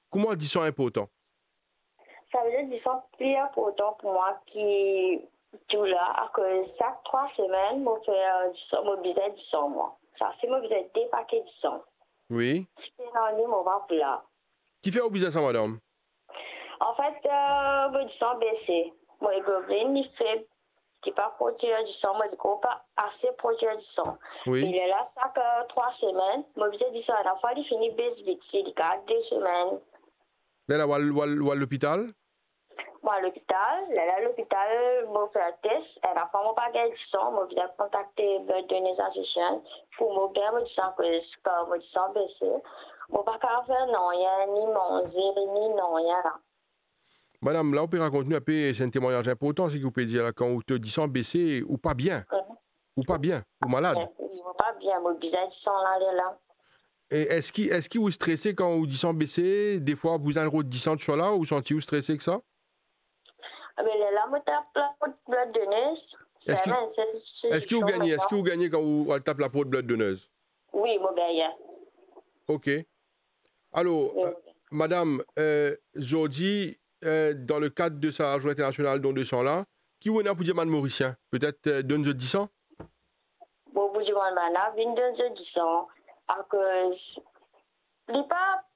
comment dit sang important je me plus important pour moi qui douleur que chaque trois semaines, je fais euh, du sang, je du sang, moi. Ça, c'est mobiliser des paquets de sang. Oui. C'est dans les moments là. Qui fait obligation, madame? En fait, euh, du sang baissé. Mon hémoglobine, il fait qui pas produire du sang, moi, du coup, pas assez produire du sang. Oui. Il est là chaque euh, trois semaines, mobiliser du sang. À la fois, il finit baisse vite. C'est le quatre deux semaines. Mais Là, là, à l'hôpital? Bon, à l'hôpital, là là l'hôpital, bon, fait un test, elle a faire mon paquet de sang, mon moi, je vais contacter les associations pour mon gagner mon sang, que je suis mon sang baissé. Mon paquet à faire, non, y a ni manger, ni non, y rien, là. Madame, là, on peut raconter un peu, c'est un témoignage important, c'est que vous pouvez dire, là, quand vous te dit sang baissé ou pas bien, mm-hmm. ou pas bien, ou malade. Mm-hmm. Pas bien, mon bizarre de sang, là, là. et Est-ce qu'il est ce qu vous stressé quand vous dit sang baissé Des fois, vous avez le droit de sang de là ou sentez-vous stressé que ça ah, la de blood donneuse. Est-ce que, est que vous gagnez Est-ce que vous gagnez quand vous tapez la peau de blood donneuse Oui, moi gagne. OK. Alors, oui. euh, madame, euh, Jordi, euh, dans le cadre de sa journée internationale dont 200 là, qui vous a pour dire mauricien Peut-être euh, donne 10 ans Bon, vous dites, man, je donne 10 ans. Parce que, il pas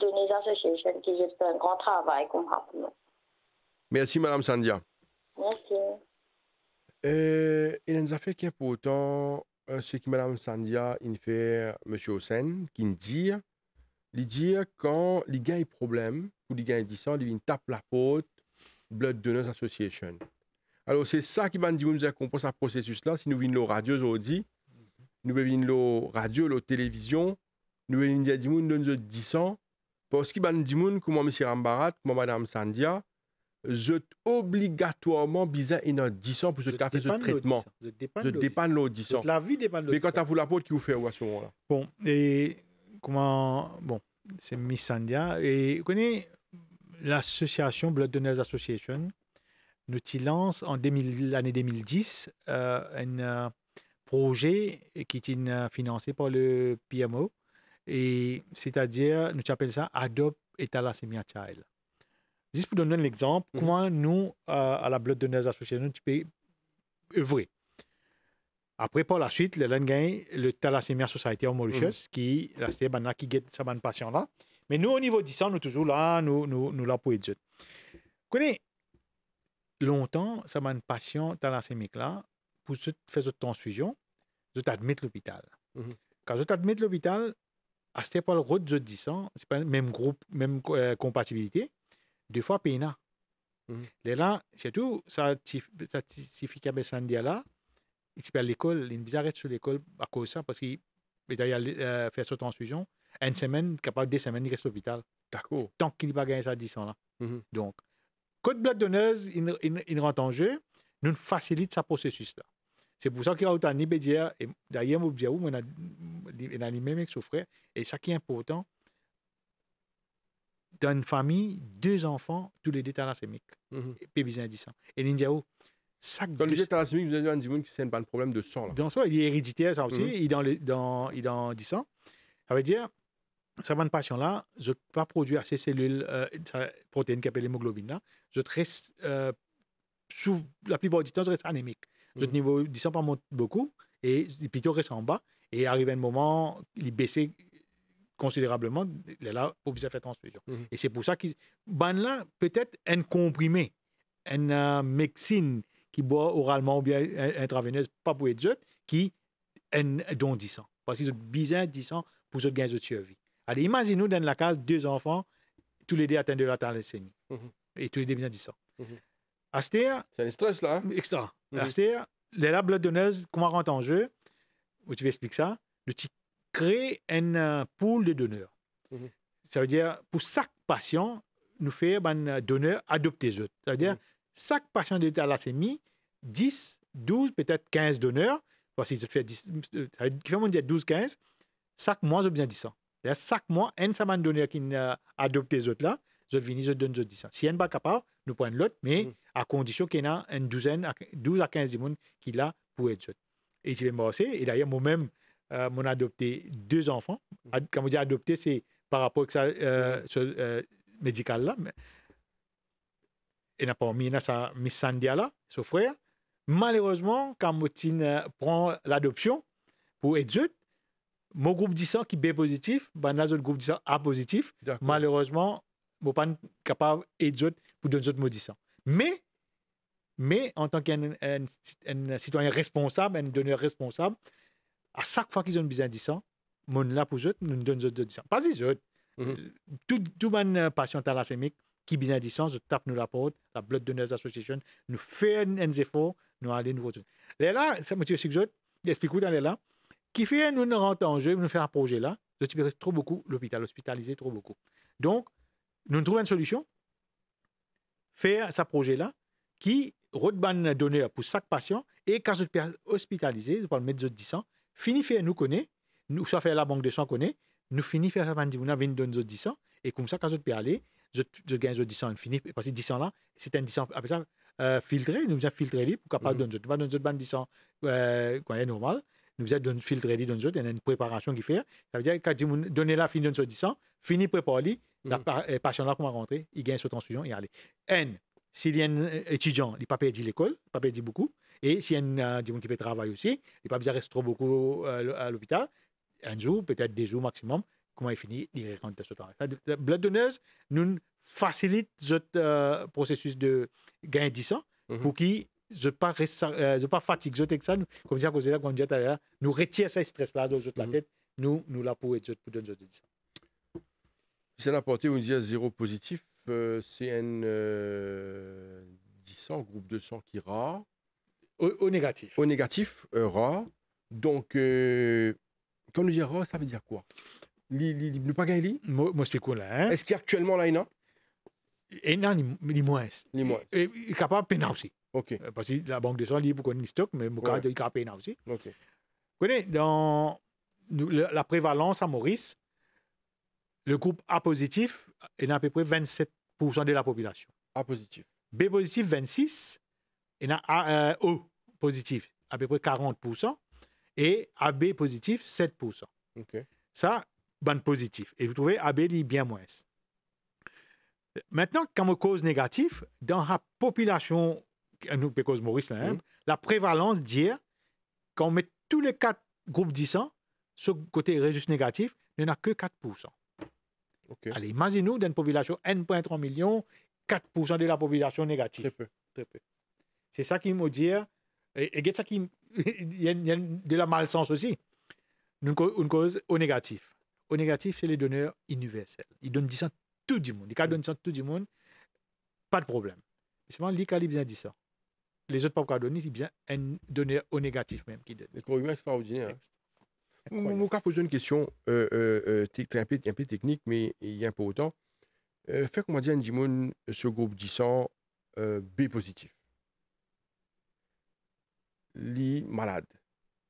Données Association qui fait un grand travail comme Merci, Madame Sandia. Merci. Euh, il y a une affaire qui est importante, c'est que Madame Sandia, il fait Monsieur Hossein, qui nous dit, il dit quand les gars ont problème, ou les gars ans, il ils tape la porte Blood Donors Association. Alors, c'est ça qui va nous dire comprendre ce processus-là. Si nous venons aux radios aujourd'hui, nous venons aux radios, la télévisions, nous venons dire nous nous disons, parce qu'il y a des gens comme M. Rambarat, comme Mme Sandia, je obligatoirement bise d'un audition disant pour ce café ce traitement. Je dépend de l'audition. La vie dépend de l'audition. Mais quand tu pour la porte qui vous fait à ce moment-là. Bon, et comment. Bon, c'est Miss Sandia. Et vous connaissez l'association Blood Donors Association nous lance en l'année 2010 euh, un euh, projet qui est financé par le PMO et c'est-à-dire, nous appelons ça Adopt et Thalassemia Child. Juste pour donner un exemple, mhm. comment nous, euh, à la Blood Donors Association, tu peux œuvrer. Après, par la suite, le le Thalassemia Society en Mauritius, mhm. qui, la CTB, qui guette sa bonne passion-là. Mais nous, au niveau 10 ans, nous toujours là, nous, nous, nous là pour Dieu. Connais, longtemps, sa bonne passion thalassémique-là, pour faire une transfusion, je t'admets l'hôpital. Quand -hmm. Quand je t'admets l'hôpital, à le de les autres ans, c'est pas le même groupe, même euh, compatibilité, deux fois PNA. Mmh. là, c'est tout, ça certifie qu'il y a là, il s'appelle l'école, il bizarre sur l'école à cause de ça, parce qu'il a euh, fait sa transfusion, une semaine, capable deux semaines, il reste à l'hôpital. D'accord. Tant qu'il n'a pas gagné sa 10 ans là. Mmh Donc, code blood donneuse, il, rentre en jeu, nous facilite ce processus là. C'est pour ça qu'il y a autant de Nibédia, et d'ailleurs, Moubdiaou, a les mêmes avec son frère, et ça qui est important, dans une famille, deux enfants, tous les deux thalassémiques, et puis ça. Et l'Indiaou, ça... Dans les deux thalassémiques, vous avez un que c'est pas un problème de sang. Là. Dans sang, il est héréditaire, ça aussi, mhm. il est dans, le, dans, 10 ans. Ça veut dire, ça va une là je ne pas produire ces cellules, euh, protéines qui appellent l'hémoglobine, là, je reste, euh, sous la plupart du temps, je reste anémique. Mm. niveau niveaux par pas beaucoup. Et les tout reste en bas. Et arrivé un moment, il baissait considérablement. là, faire transfusion. Et c'est pour ça qu'ils. Ban là, peut-être un comprimé, un euh, médecine qui boit oralement ou bien intraveineuse, pas pour être autres, qui un 10 ans. Parce qu'ils ont besoin 10 pour se gains de survie. Allez, imaginez-nous dans la case deux enfants, tous les deux atteints de la thalassémie. Mm-hmm. Et tous les deux besoin 10 ans. Mm-hmm. C'est un stress là. Hein? Extra. Mm -hmm. les donneuse comment rentre en jeu Où tu expliquer ça Tu crées un euh, pool de donneurs. Mhm. Ça veut dire, pour chaque patient, nous faire ben, un euh, donneur adopté. Ça veut dire, mhm. chaque patient de thalassémie, 10, 12, peut-être 15 donneurs. Voici, si je fais 10, ça veut dire 12, 15. Chaque mois, j'ai besoin de 10 ans. Chaque mois, un seul donneur qui a adopté les autres là, je viens je donne les 10 ans. Si un n'est pas capable, nous prenons l'autre, mais mm. à condition qu'il y ait une douzaine, 12 à 15 personnes qui l'a pour être jute Et je vais Et d'ailleurs, moi-même, euh, mon adopté deux enfants. comme quand on dit adopté, c'est par rapport à euh, mm. ce euh, médical-là. et n'a pas mis sa Miss Sandia là, son frère. Malheureusement, quand Moutine euh, prend l'adoption pour jute mon groupe 10 qui est B positif, ben, notre groupe 10 A positif, malheureusement, je ne pas capable jute pour donner autres maudissants. Mais, mais en tant qu'un citoyen responsable, un donneur responsable, à chaque fois qu'ils ont besoin de mon là pour eux, nous donnons autres de Pas les autres. Mhm. Euh, tout, tout monde euh, patient thalassémique qui a bien dit ils tape nous la porte, la Blood Donors Association, nous fait un effort, nous allons nous retrouver. Là, là, ça me dit aussi que explique-vous dans les là, qui fait nous rentrer en jeu, nous faire un projet là, de reste trop beaucoup l'hôpital, hospitalisé trop beaucoup. Donc, nous trouvons une solution, faire ce projet-là, qui, un donneur pour chaque patient, et quand hospitalisé, vous le mettre 10 ans, fini faire nous connaît, nous ça fait la banque de sang connaît, nous fini faire ça, vous a 22 10 ans, et comme ça, quand je peux aller, je, je gagne 10 ans, fini, parce que 10 ans là, c'est un 10 ans, après ça, euh, filtré, nous avons filtré les pour capable mm -hmm. de donner 10 ans, euh, quand est normal, nous avons filtré les autres, il y a une préparation qui fait, ça veut dire que quand donnez la fin de 10 ans, fini préparer la patient là qu'on va rentrer, il gagne sur transfusion et il allait. N, s'il y a un euh, étudiant, il n'a pas perdu l'école, il n'a pas perdu beaucoup. Et s'il y a un euh, qui peut travailler aussi, il n'a pas besoin de rester trop beaucoup euh, à l'hôpital. Un jour, peut-être deux jours maximum, comment il finit, il rentre ce temps. La blood donneuse nous facilite ce processus de gain 10 mm-hmm. pour qui je pas je pas fatigue je ça comme ça comme ça comme nous retire ce stress là de la mm-hmm. tête nous nous la pour pour donner ans. C'est on dit à zéro positif, euh, c'est un 10 euh, groupe 200 qui RA. Au, négatif. Au négatif, euh, rare. Donc, euh, quand on dit rare, ça veut dire quoi Ne pas gagner Moi, je suis là. Est-ce qu'il il y a actuellement ni moins. Ni moins. il est capable de payer aussi. OK. Parce que la banque de soins, il beaucoup de stock, mais il est capable de payer aussi. OK. Vous connaissez, dans la prévalence à Maurice, le groupe A positif est à peu près 27% de la population. A positif. B positif, 26. Et A, euh, O positif, à peu près 40%. Et AB positif, 7%. Okay. Ça, bande positive. Et vous trouvez AB dit bien moins. Maintenant, comme cause négatif dans la population, nous, cause Maurice, hein, la prévalence dire on met tous les quatre groupes 10 ce côté résus négatif, il n'y en a que 4%. Allez, imaginez-nous d'une population 1,3 million, 4% de la population négative. Très peu, très peu. C'est ça qui me dit, et, <laughs> il y, a de la malsance aussi. Une cause, au négatif. Au négatif, c'est les donneurs universels. Ils donnent 10 à tout du monde. Ils mm. donnent 10 à tout du monde, pas de problème. C'est seulement l'ICALI bien 10 Les autres pas donner, c'est bien un donneur au négatif même qui donne. C'est extraordinaire. Hein. Je vais poser une question euh, euh, euh un, peu, technique, mais il y a un peu autant. Euh, fait comment dire, Ndimoun, ce groupe 10 ans, euh, B positif. Li malade.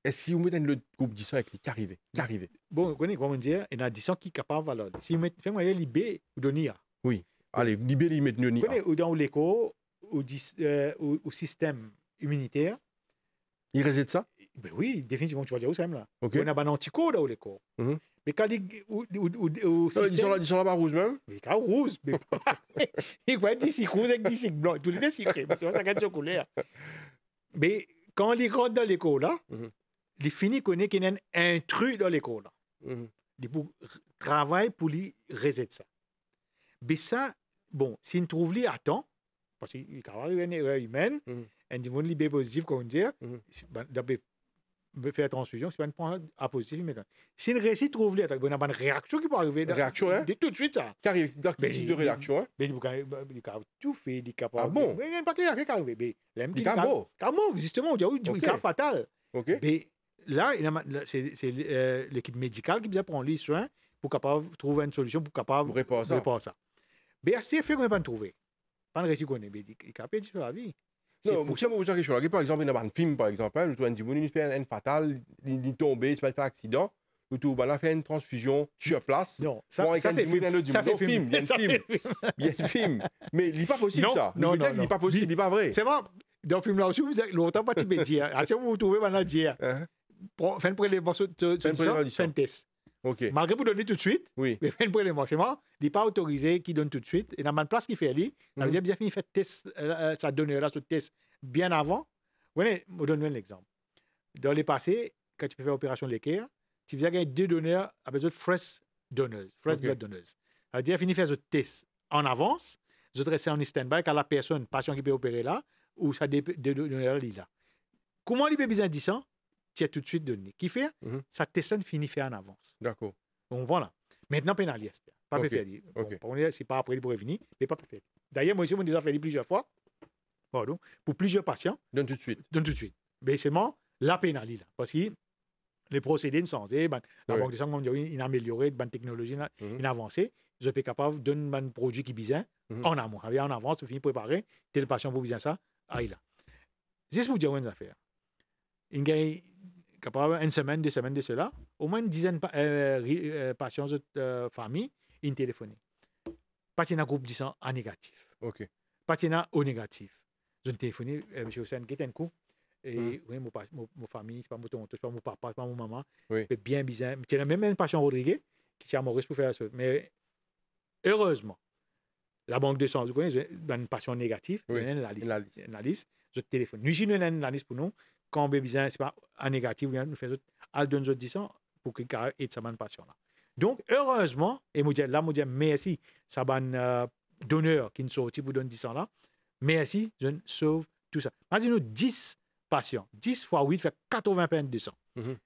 Est-ce si vous mettez le groupe 10 ans avec lui, qu'arrive Qu'arrive Bon, vous connaissez comment dire, il y a 10 ans qui est capable de Si vous mettez, faites-moi les B ou NIA. Oui. Allez, B ils mettent le Vous connaissez, dans l'écho, au, système immunitaire. Il réside ça ben oui, définitivement, tu vas dire où c'est là. On a un antico là où les Mais quand ils, ils sont là, ils sont là-bas rouges même. Mais quand rouges, mais <laughs> ils voient 10 rouges avec 10 blancs, tous les deux c'est parce que ça gagne sur couleur. Mais quand ils rentrent dans l'école, mhm. ils là, mm -hmm. qu'il y a un intrus dans l'école. là. Mhm. Ils travaillent pour les résoudre ça. Mais ça, bon, s'ils trouvent pas à temps, parce qu'ils travaillent une erreur humaine, mhm. un niveau de positif, comme on dit, fait la transfusion, c'est pas une point à positif maintenant. Si une réussite trouve les il y a une réaction qui peut arriver. Réaction, hein? Tout de suite, ça. Qui arrive, qui de réaction, hein? Mais il peut tout fait. il capable. Ah bon? Mais il n'y a pas de réaction qui arrive. Mais il est capable. justement, il y a un cas fatal. OK. Mais là, c'est euh, l'équipe médicale qui prendre les soins pour capable trouver une solution pour capable répondre à ça. Mais à ce fait, on n'a pas trouvé. Pas de réussite qu'on ait. il est capable de faire la vie. No, siamo usa che c'è, par exemple esempio in un film, par exemple nous avons dit, nous fait un fatal, il est tombé, il fait un accident, nous tu on fait une transfusion, tu place. Non, ça, c'est ça c'est film. Ça c'est film. un film. Bien film. Mais il n'est pas possible, ça. Non, non, Il n'est pas possible, il n'est pas vrai. C'est vrai. Dans le film là, aussi vous ai longtemps pas de dire. Alors, ah, si vous vous trouvez, maintenant, hein? dire. Fais un prélèvement sur ça, test. Ok. Malgré vous donner tout de suite, mais le problème, c'est moi, il n'est pas autorisé qui donne tout de suite. Et dans la place qui fait, il mm -hmm. bien fini de test, sa euh, euh, ça là, ce test bien avant. Voyez, je vous donner un exemple. Dans le passé, quand tu fais l'opération de l'équerre, tu y gagner deux donneurs avec de fresh donneurs, fresh blood donneurs. donneuses. Ça a dire fini faire ce test en avance, je rester en stand-by car la personne, patient qui peut opérer là, ou ça deux donneurs là. Comment il peut bien dire ça tu tout de suite donné. Qui fait, ça te finit fait en avance. D'accord. Donc voilà. Maintenant, pénaliste. Pas préféré. Okay. c'est pas après pourrait revenir, mais pas préféré. D'ailleurs, moi aussi, on déjà fait plusieurs fois. Pardon. Pour plusieurs patients. Donne tout de suite. Donne tout de suite. Mais moi, la pénalité. Parce que les procédés sont pas... Eh ben, la Banque de sang, comme il a amélioré, la technologie mhm. a mm -hmm. avancé. Je suis capable de donner un produit qui est mhm. en amont. En avance, je finis préparer. Tel patient pour besoin ça, ah, il a. C'est pour dire une affaire une y capable une semaine, deux semaines de cela, au moins une dizaine de euh, euh, patients de euh, famille, une téléphonie. Patina groupe disant à négatif. OK. Patina au négatif. Je téléphonent, M. Hussein, qui est un coup. Et hmm. oui, mon, mon, famille, pas mon pas mon papa, c'est pas mon maman. C'est bien bizarre. il y a même un patient Rodrigue qui est à Maurice pour faire ça. Mais heureusement, la banque de sang, vous connaissez, dans une passion négative, oui. une liste. La liste. Une liste. Je téléphone. Nous, j'ai une liste pour nous quand on besoin, c'est pas un négatif, nous fait al donne autres disons pour qu'il y ait bonne passion là. Donc, heureusement, et moi, là, moi, merci, ça ban euh, donneur qui nous sorti pour donner 10 ans là. Merci, je sauve tout ça. Imaginez-nous 10 patients. 10 fois 8 fait 80 peines de sang. -hmm.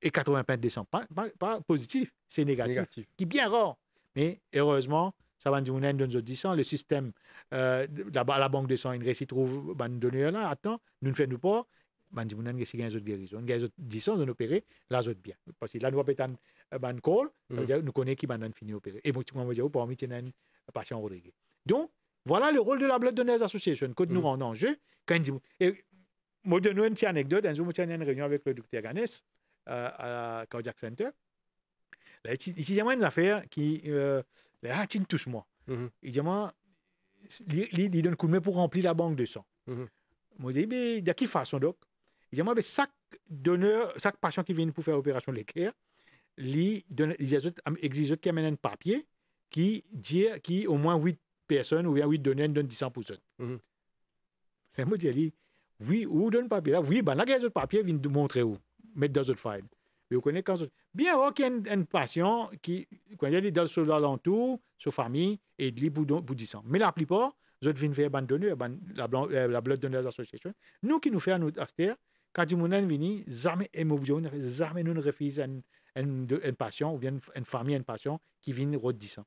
Et 80 peines de sang, pas, pas, positif, c'est négatif, négatif, qui est bien rare. Mais heureusement, ça va nous donner 10 ans. Le système, euh, la, la, banque de sang, il récit trouve, bah, un donneur là, attends, nous ne faisons pas banji moun nan gen si gen zot gerizon, gen zot disan zon opere, la zot parce Pasi la nou apetan ban kol, mm qui nou konen ki ban nan fini opere. E moun ti moun moun diyo, pou anmi tenen pasyon rodrege. Don, voilà le rôle de la Blood Donors Association, que nous mm. rendons en jeu. Quand dit, et, moi, je donne une petite anecdote. Un jour, je une réunion avec le docteur Ganes, euh, à la Cardiac Center. la euh, mm-hmm. il dit, moi une affaire qui, les là, tous touche moi. Il dit, moi, il donne un coup de main pour remplir la banque de sang. Mm-hmm. Moi, je dis, mais de quelle façon, donc il mais chaque donneur, chaque patient qui vient pour faire l'opération de l'équerre, il exige qu'il amène un papier qui dit qui au moins 8 personnes ou bien 8 donneurs donnent 10 mm -hmm. Moi, je dis, oui, donnez donne papier là, oui, ben là, les autres papiers viennent de montrer où, mettre dans autres file. Mais vous connaissez quand Bien, ok, un, un patient qui, quand il est dans sur alentour, sa famille, et il est pour, pour 10 Mais la plupart, ils autres viennent faire ban donneur, la, euh, la Blood Donors Association. Nous qui nous faisons notre astère, quand vini, jamais émotion, jamais nous ne refusons une, patient ou une, famille, un patient qui vient redissant.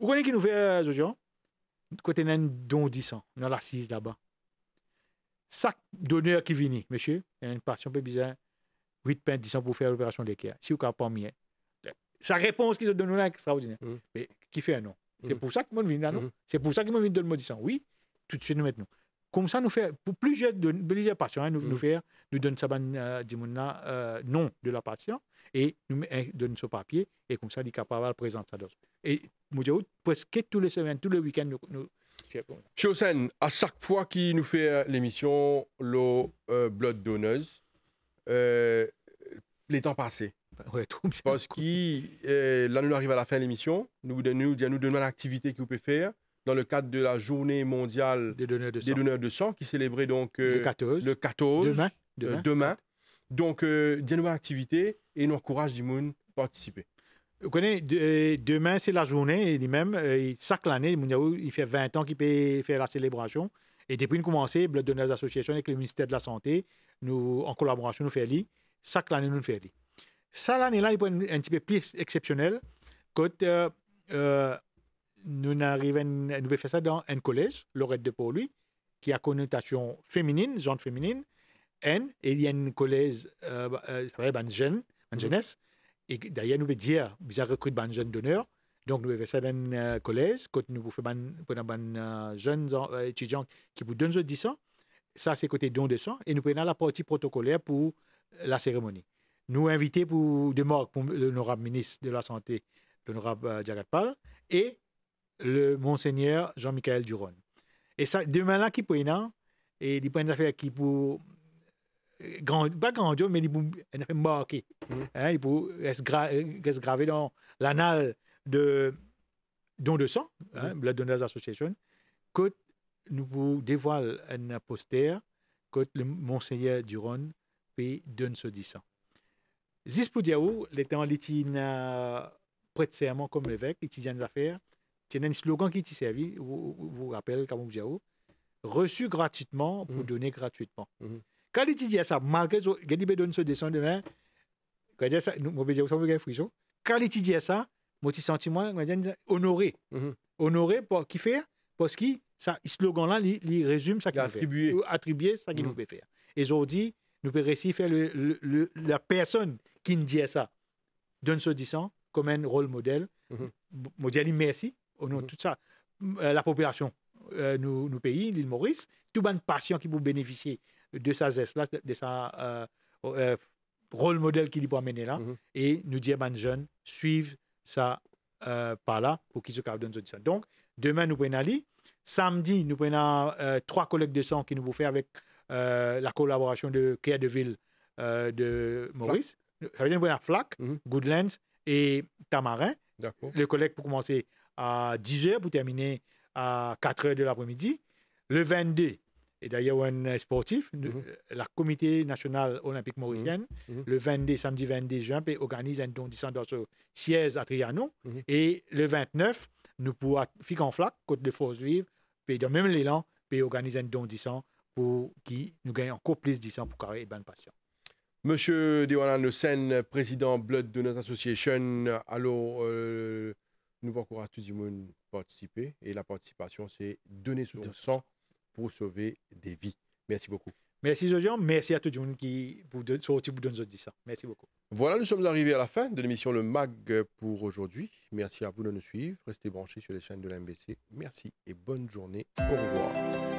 Vous connaissez qui nous fait aujourd'hui? Euh, Côté d'un don 10 ans, dans l'assise là-bas. chaque donneur qui vient, monsieur, il y a une passion un peu bizarre. 8 pains, 10 ans pour faire l'opération de Si vous n'avez pas mieux. Hein, sa réponse qu'ils ont donnée là est extraordinaire. Mm. Mais qui fait un nom C'est mm. pour ça que moi, je là, non mm-hmm. C'est pour ça que de le mot 10 ans. Oui, tout de suite, nous mettons comme ça nous faire, pour plusieurs, plusieurs patients, hein, nous, nous mm. faire, nous donne ben, euh, euh, nom de la patient et nous eh, donne ce papier et comme ça, il est capable de présenter ça. Et Moudjaoud, presque tous les semaines, tous les week-ends, nous. nous Chosen, à chaque fois qu'il nous fait euh, l'émission, le Blood Donneuse, les temps passés. Ben ouais, Parce que là, nous arrivons à la fin de l'émission, nous, nous, nous donnons l'activité que vous pouvez faire dans le cadre de la journée mondiale des donneurs de sang, qui célébrait donc euh, le 14, le demain, euh, demain. demain. Donc, euh, nouvelles activités et nous encourage du monde à participer. Vous connaissez, demain, c'est la journée, et même, chaque année, il fait 20 ans qu'il peut faire la célébration. Et depuis nous commencé, le donneur d'association avec le ministère de la Santé, nous, en collaboration, nous faisons Chaque année, nous le faisons. Ça, année là il peut un, un petit peu plus exceptionnel. Quand nous arrivons nous ça dans un collège, Lorette de lui qui a connotation féminine, genre féminine, et il y a un collège, euh, bah, euh, jeune, jeunesse, mhm. et d'ailleurs, nous veut dire, nous recruté des jeunes d'honneur, donc nous faisons ça dans un euh, collège, quand nous pour un jeune étudiant qui vous donne 10 ans, ça c'est côté don de sang, et nous prenons la partie protocolaire pour la cérémonie. Nous invitons pour, de mort pour l'honorable ministre de la Santé, l'honorable euh, Jagatpal, et le monseigneur Jean-Michel Duron. Et ça, demain là, qui aller, et il prend une affaire qui pour. Euh, grand, pas grandiose, mais il peut marqué il peut mm. hein, être gravé dans l'anal de don de sang, hein, mm. la Association, que nous vous dévoile un poster que le monseigneur Duron puis donne ce 10 ans. Zis pour dire, l'étant l'étine prête serment comme l'évêque, l'étine des affaires, a un slogan qui t'y servi, vous vous rappelez reçu gratuitement pour mhm. donner gratuitement. Mhm. Quand dit ça, malgré que donne ce demain, quand ça, mon petit sentiment, honoré. Mhm. Honoré pour qui fait Parce que ça, ce slogan-là, il résume ça qu'il fait. Attribuer ça qu'il nous fait faire. Et aujourd'hui, nous pouvons aussi faire la personne qui nous dit ça, donne ce disant comme un rôle modèle. dis merci au nom mm. tout ça, euh, la population euh, nous, nous pays, l'île Maurice, tout monde patient qui peut bénéficier de sa zeste là, de sa euh, rôle modèle qu'il peut amener là, mm-hmm. et nous dire ben jeunes, suivent ça par là pour qu'ils se capent de ça. Donc, demain, nous prenons aller. Samedi, nous prenons trois collègues de sang qui nous vont faire avec la collaboration de Créa de Ville de Maurice. nous prenons Flac, mm-hmm. Goodlands et Tamarin. Le collègues pour commencer à 10h pour terminer à 4h de l'après-midi. Le 22, et d'ailleurs un sportif, mhm. la Comité nationale olympique mauricienne, mhm. Mhm. le 22, samedi 22 juin, organise un don dans ce siège à triano Et le 29, nous pourrons, Fic en Flac, Côte de Force Vive, puis dans même l'élan, puis organiser un don pour qui nous gagne encore plus de pour carré et bonne passion. Monsieur Dewana Sen, président Blood notre Association, alors. Euh, nous vous à tout le monde participer. Et la participation, c'est donner son sang pour sauver des vies. Merci beaucoup. Merci Jojo, merci à tout le monde qui vous donne, pour donner ça. Merci beaucoup. Voilà, nous sommes arrivés à la fin de l'émission Le Mag pour aujourd'hui. Merci à vous de nous suivre. Restez branchés sur les chaînes de l'MBC. Merci et bonne journée. Au revoir.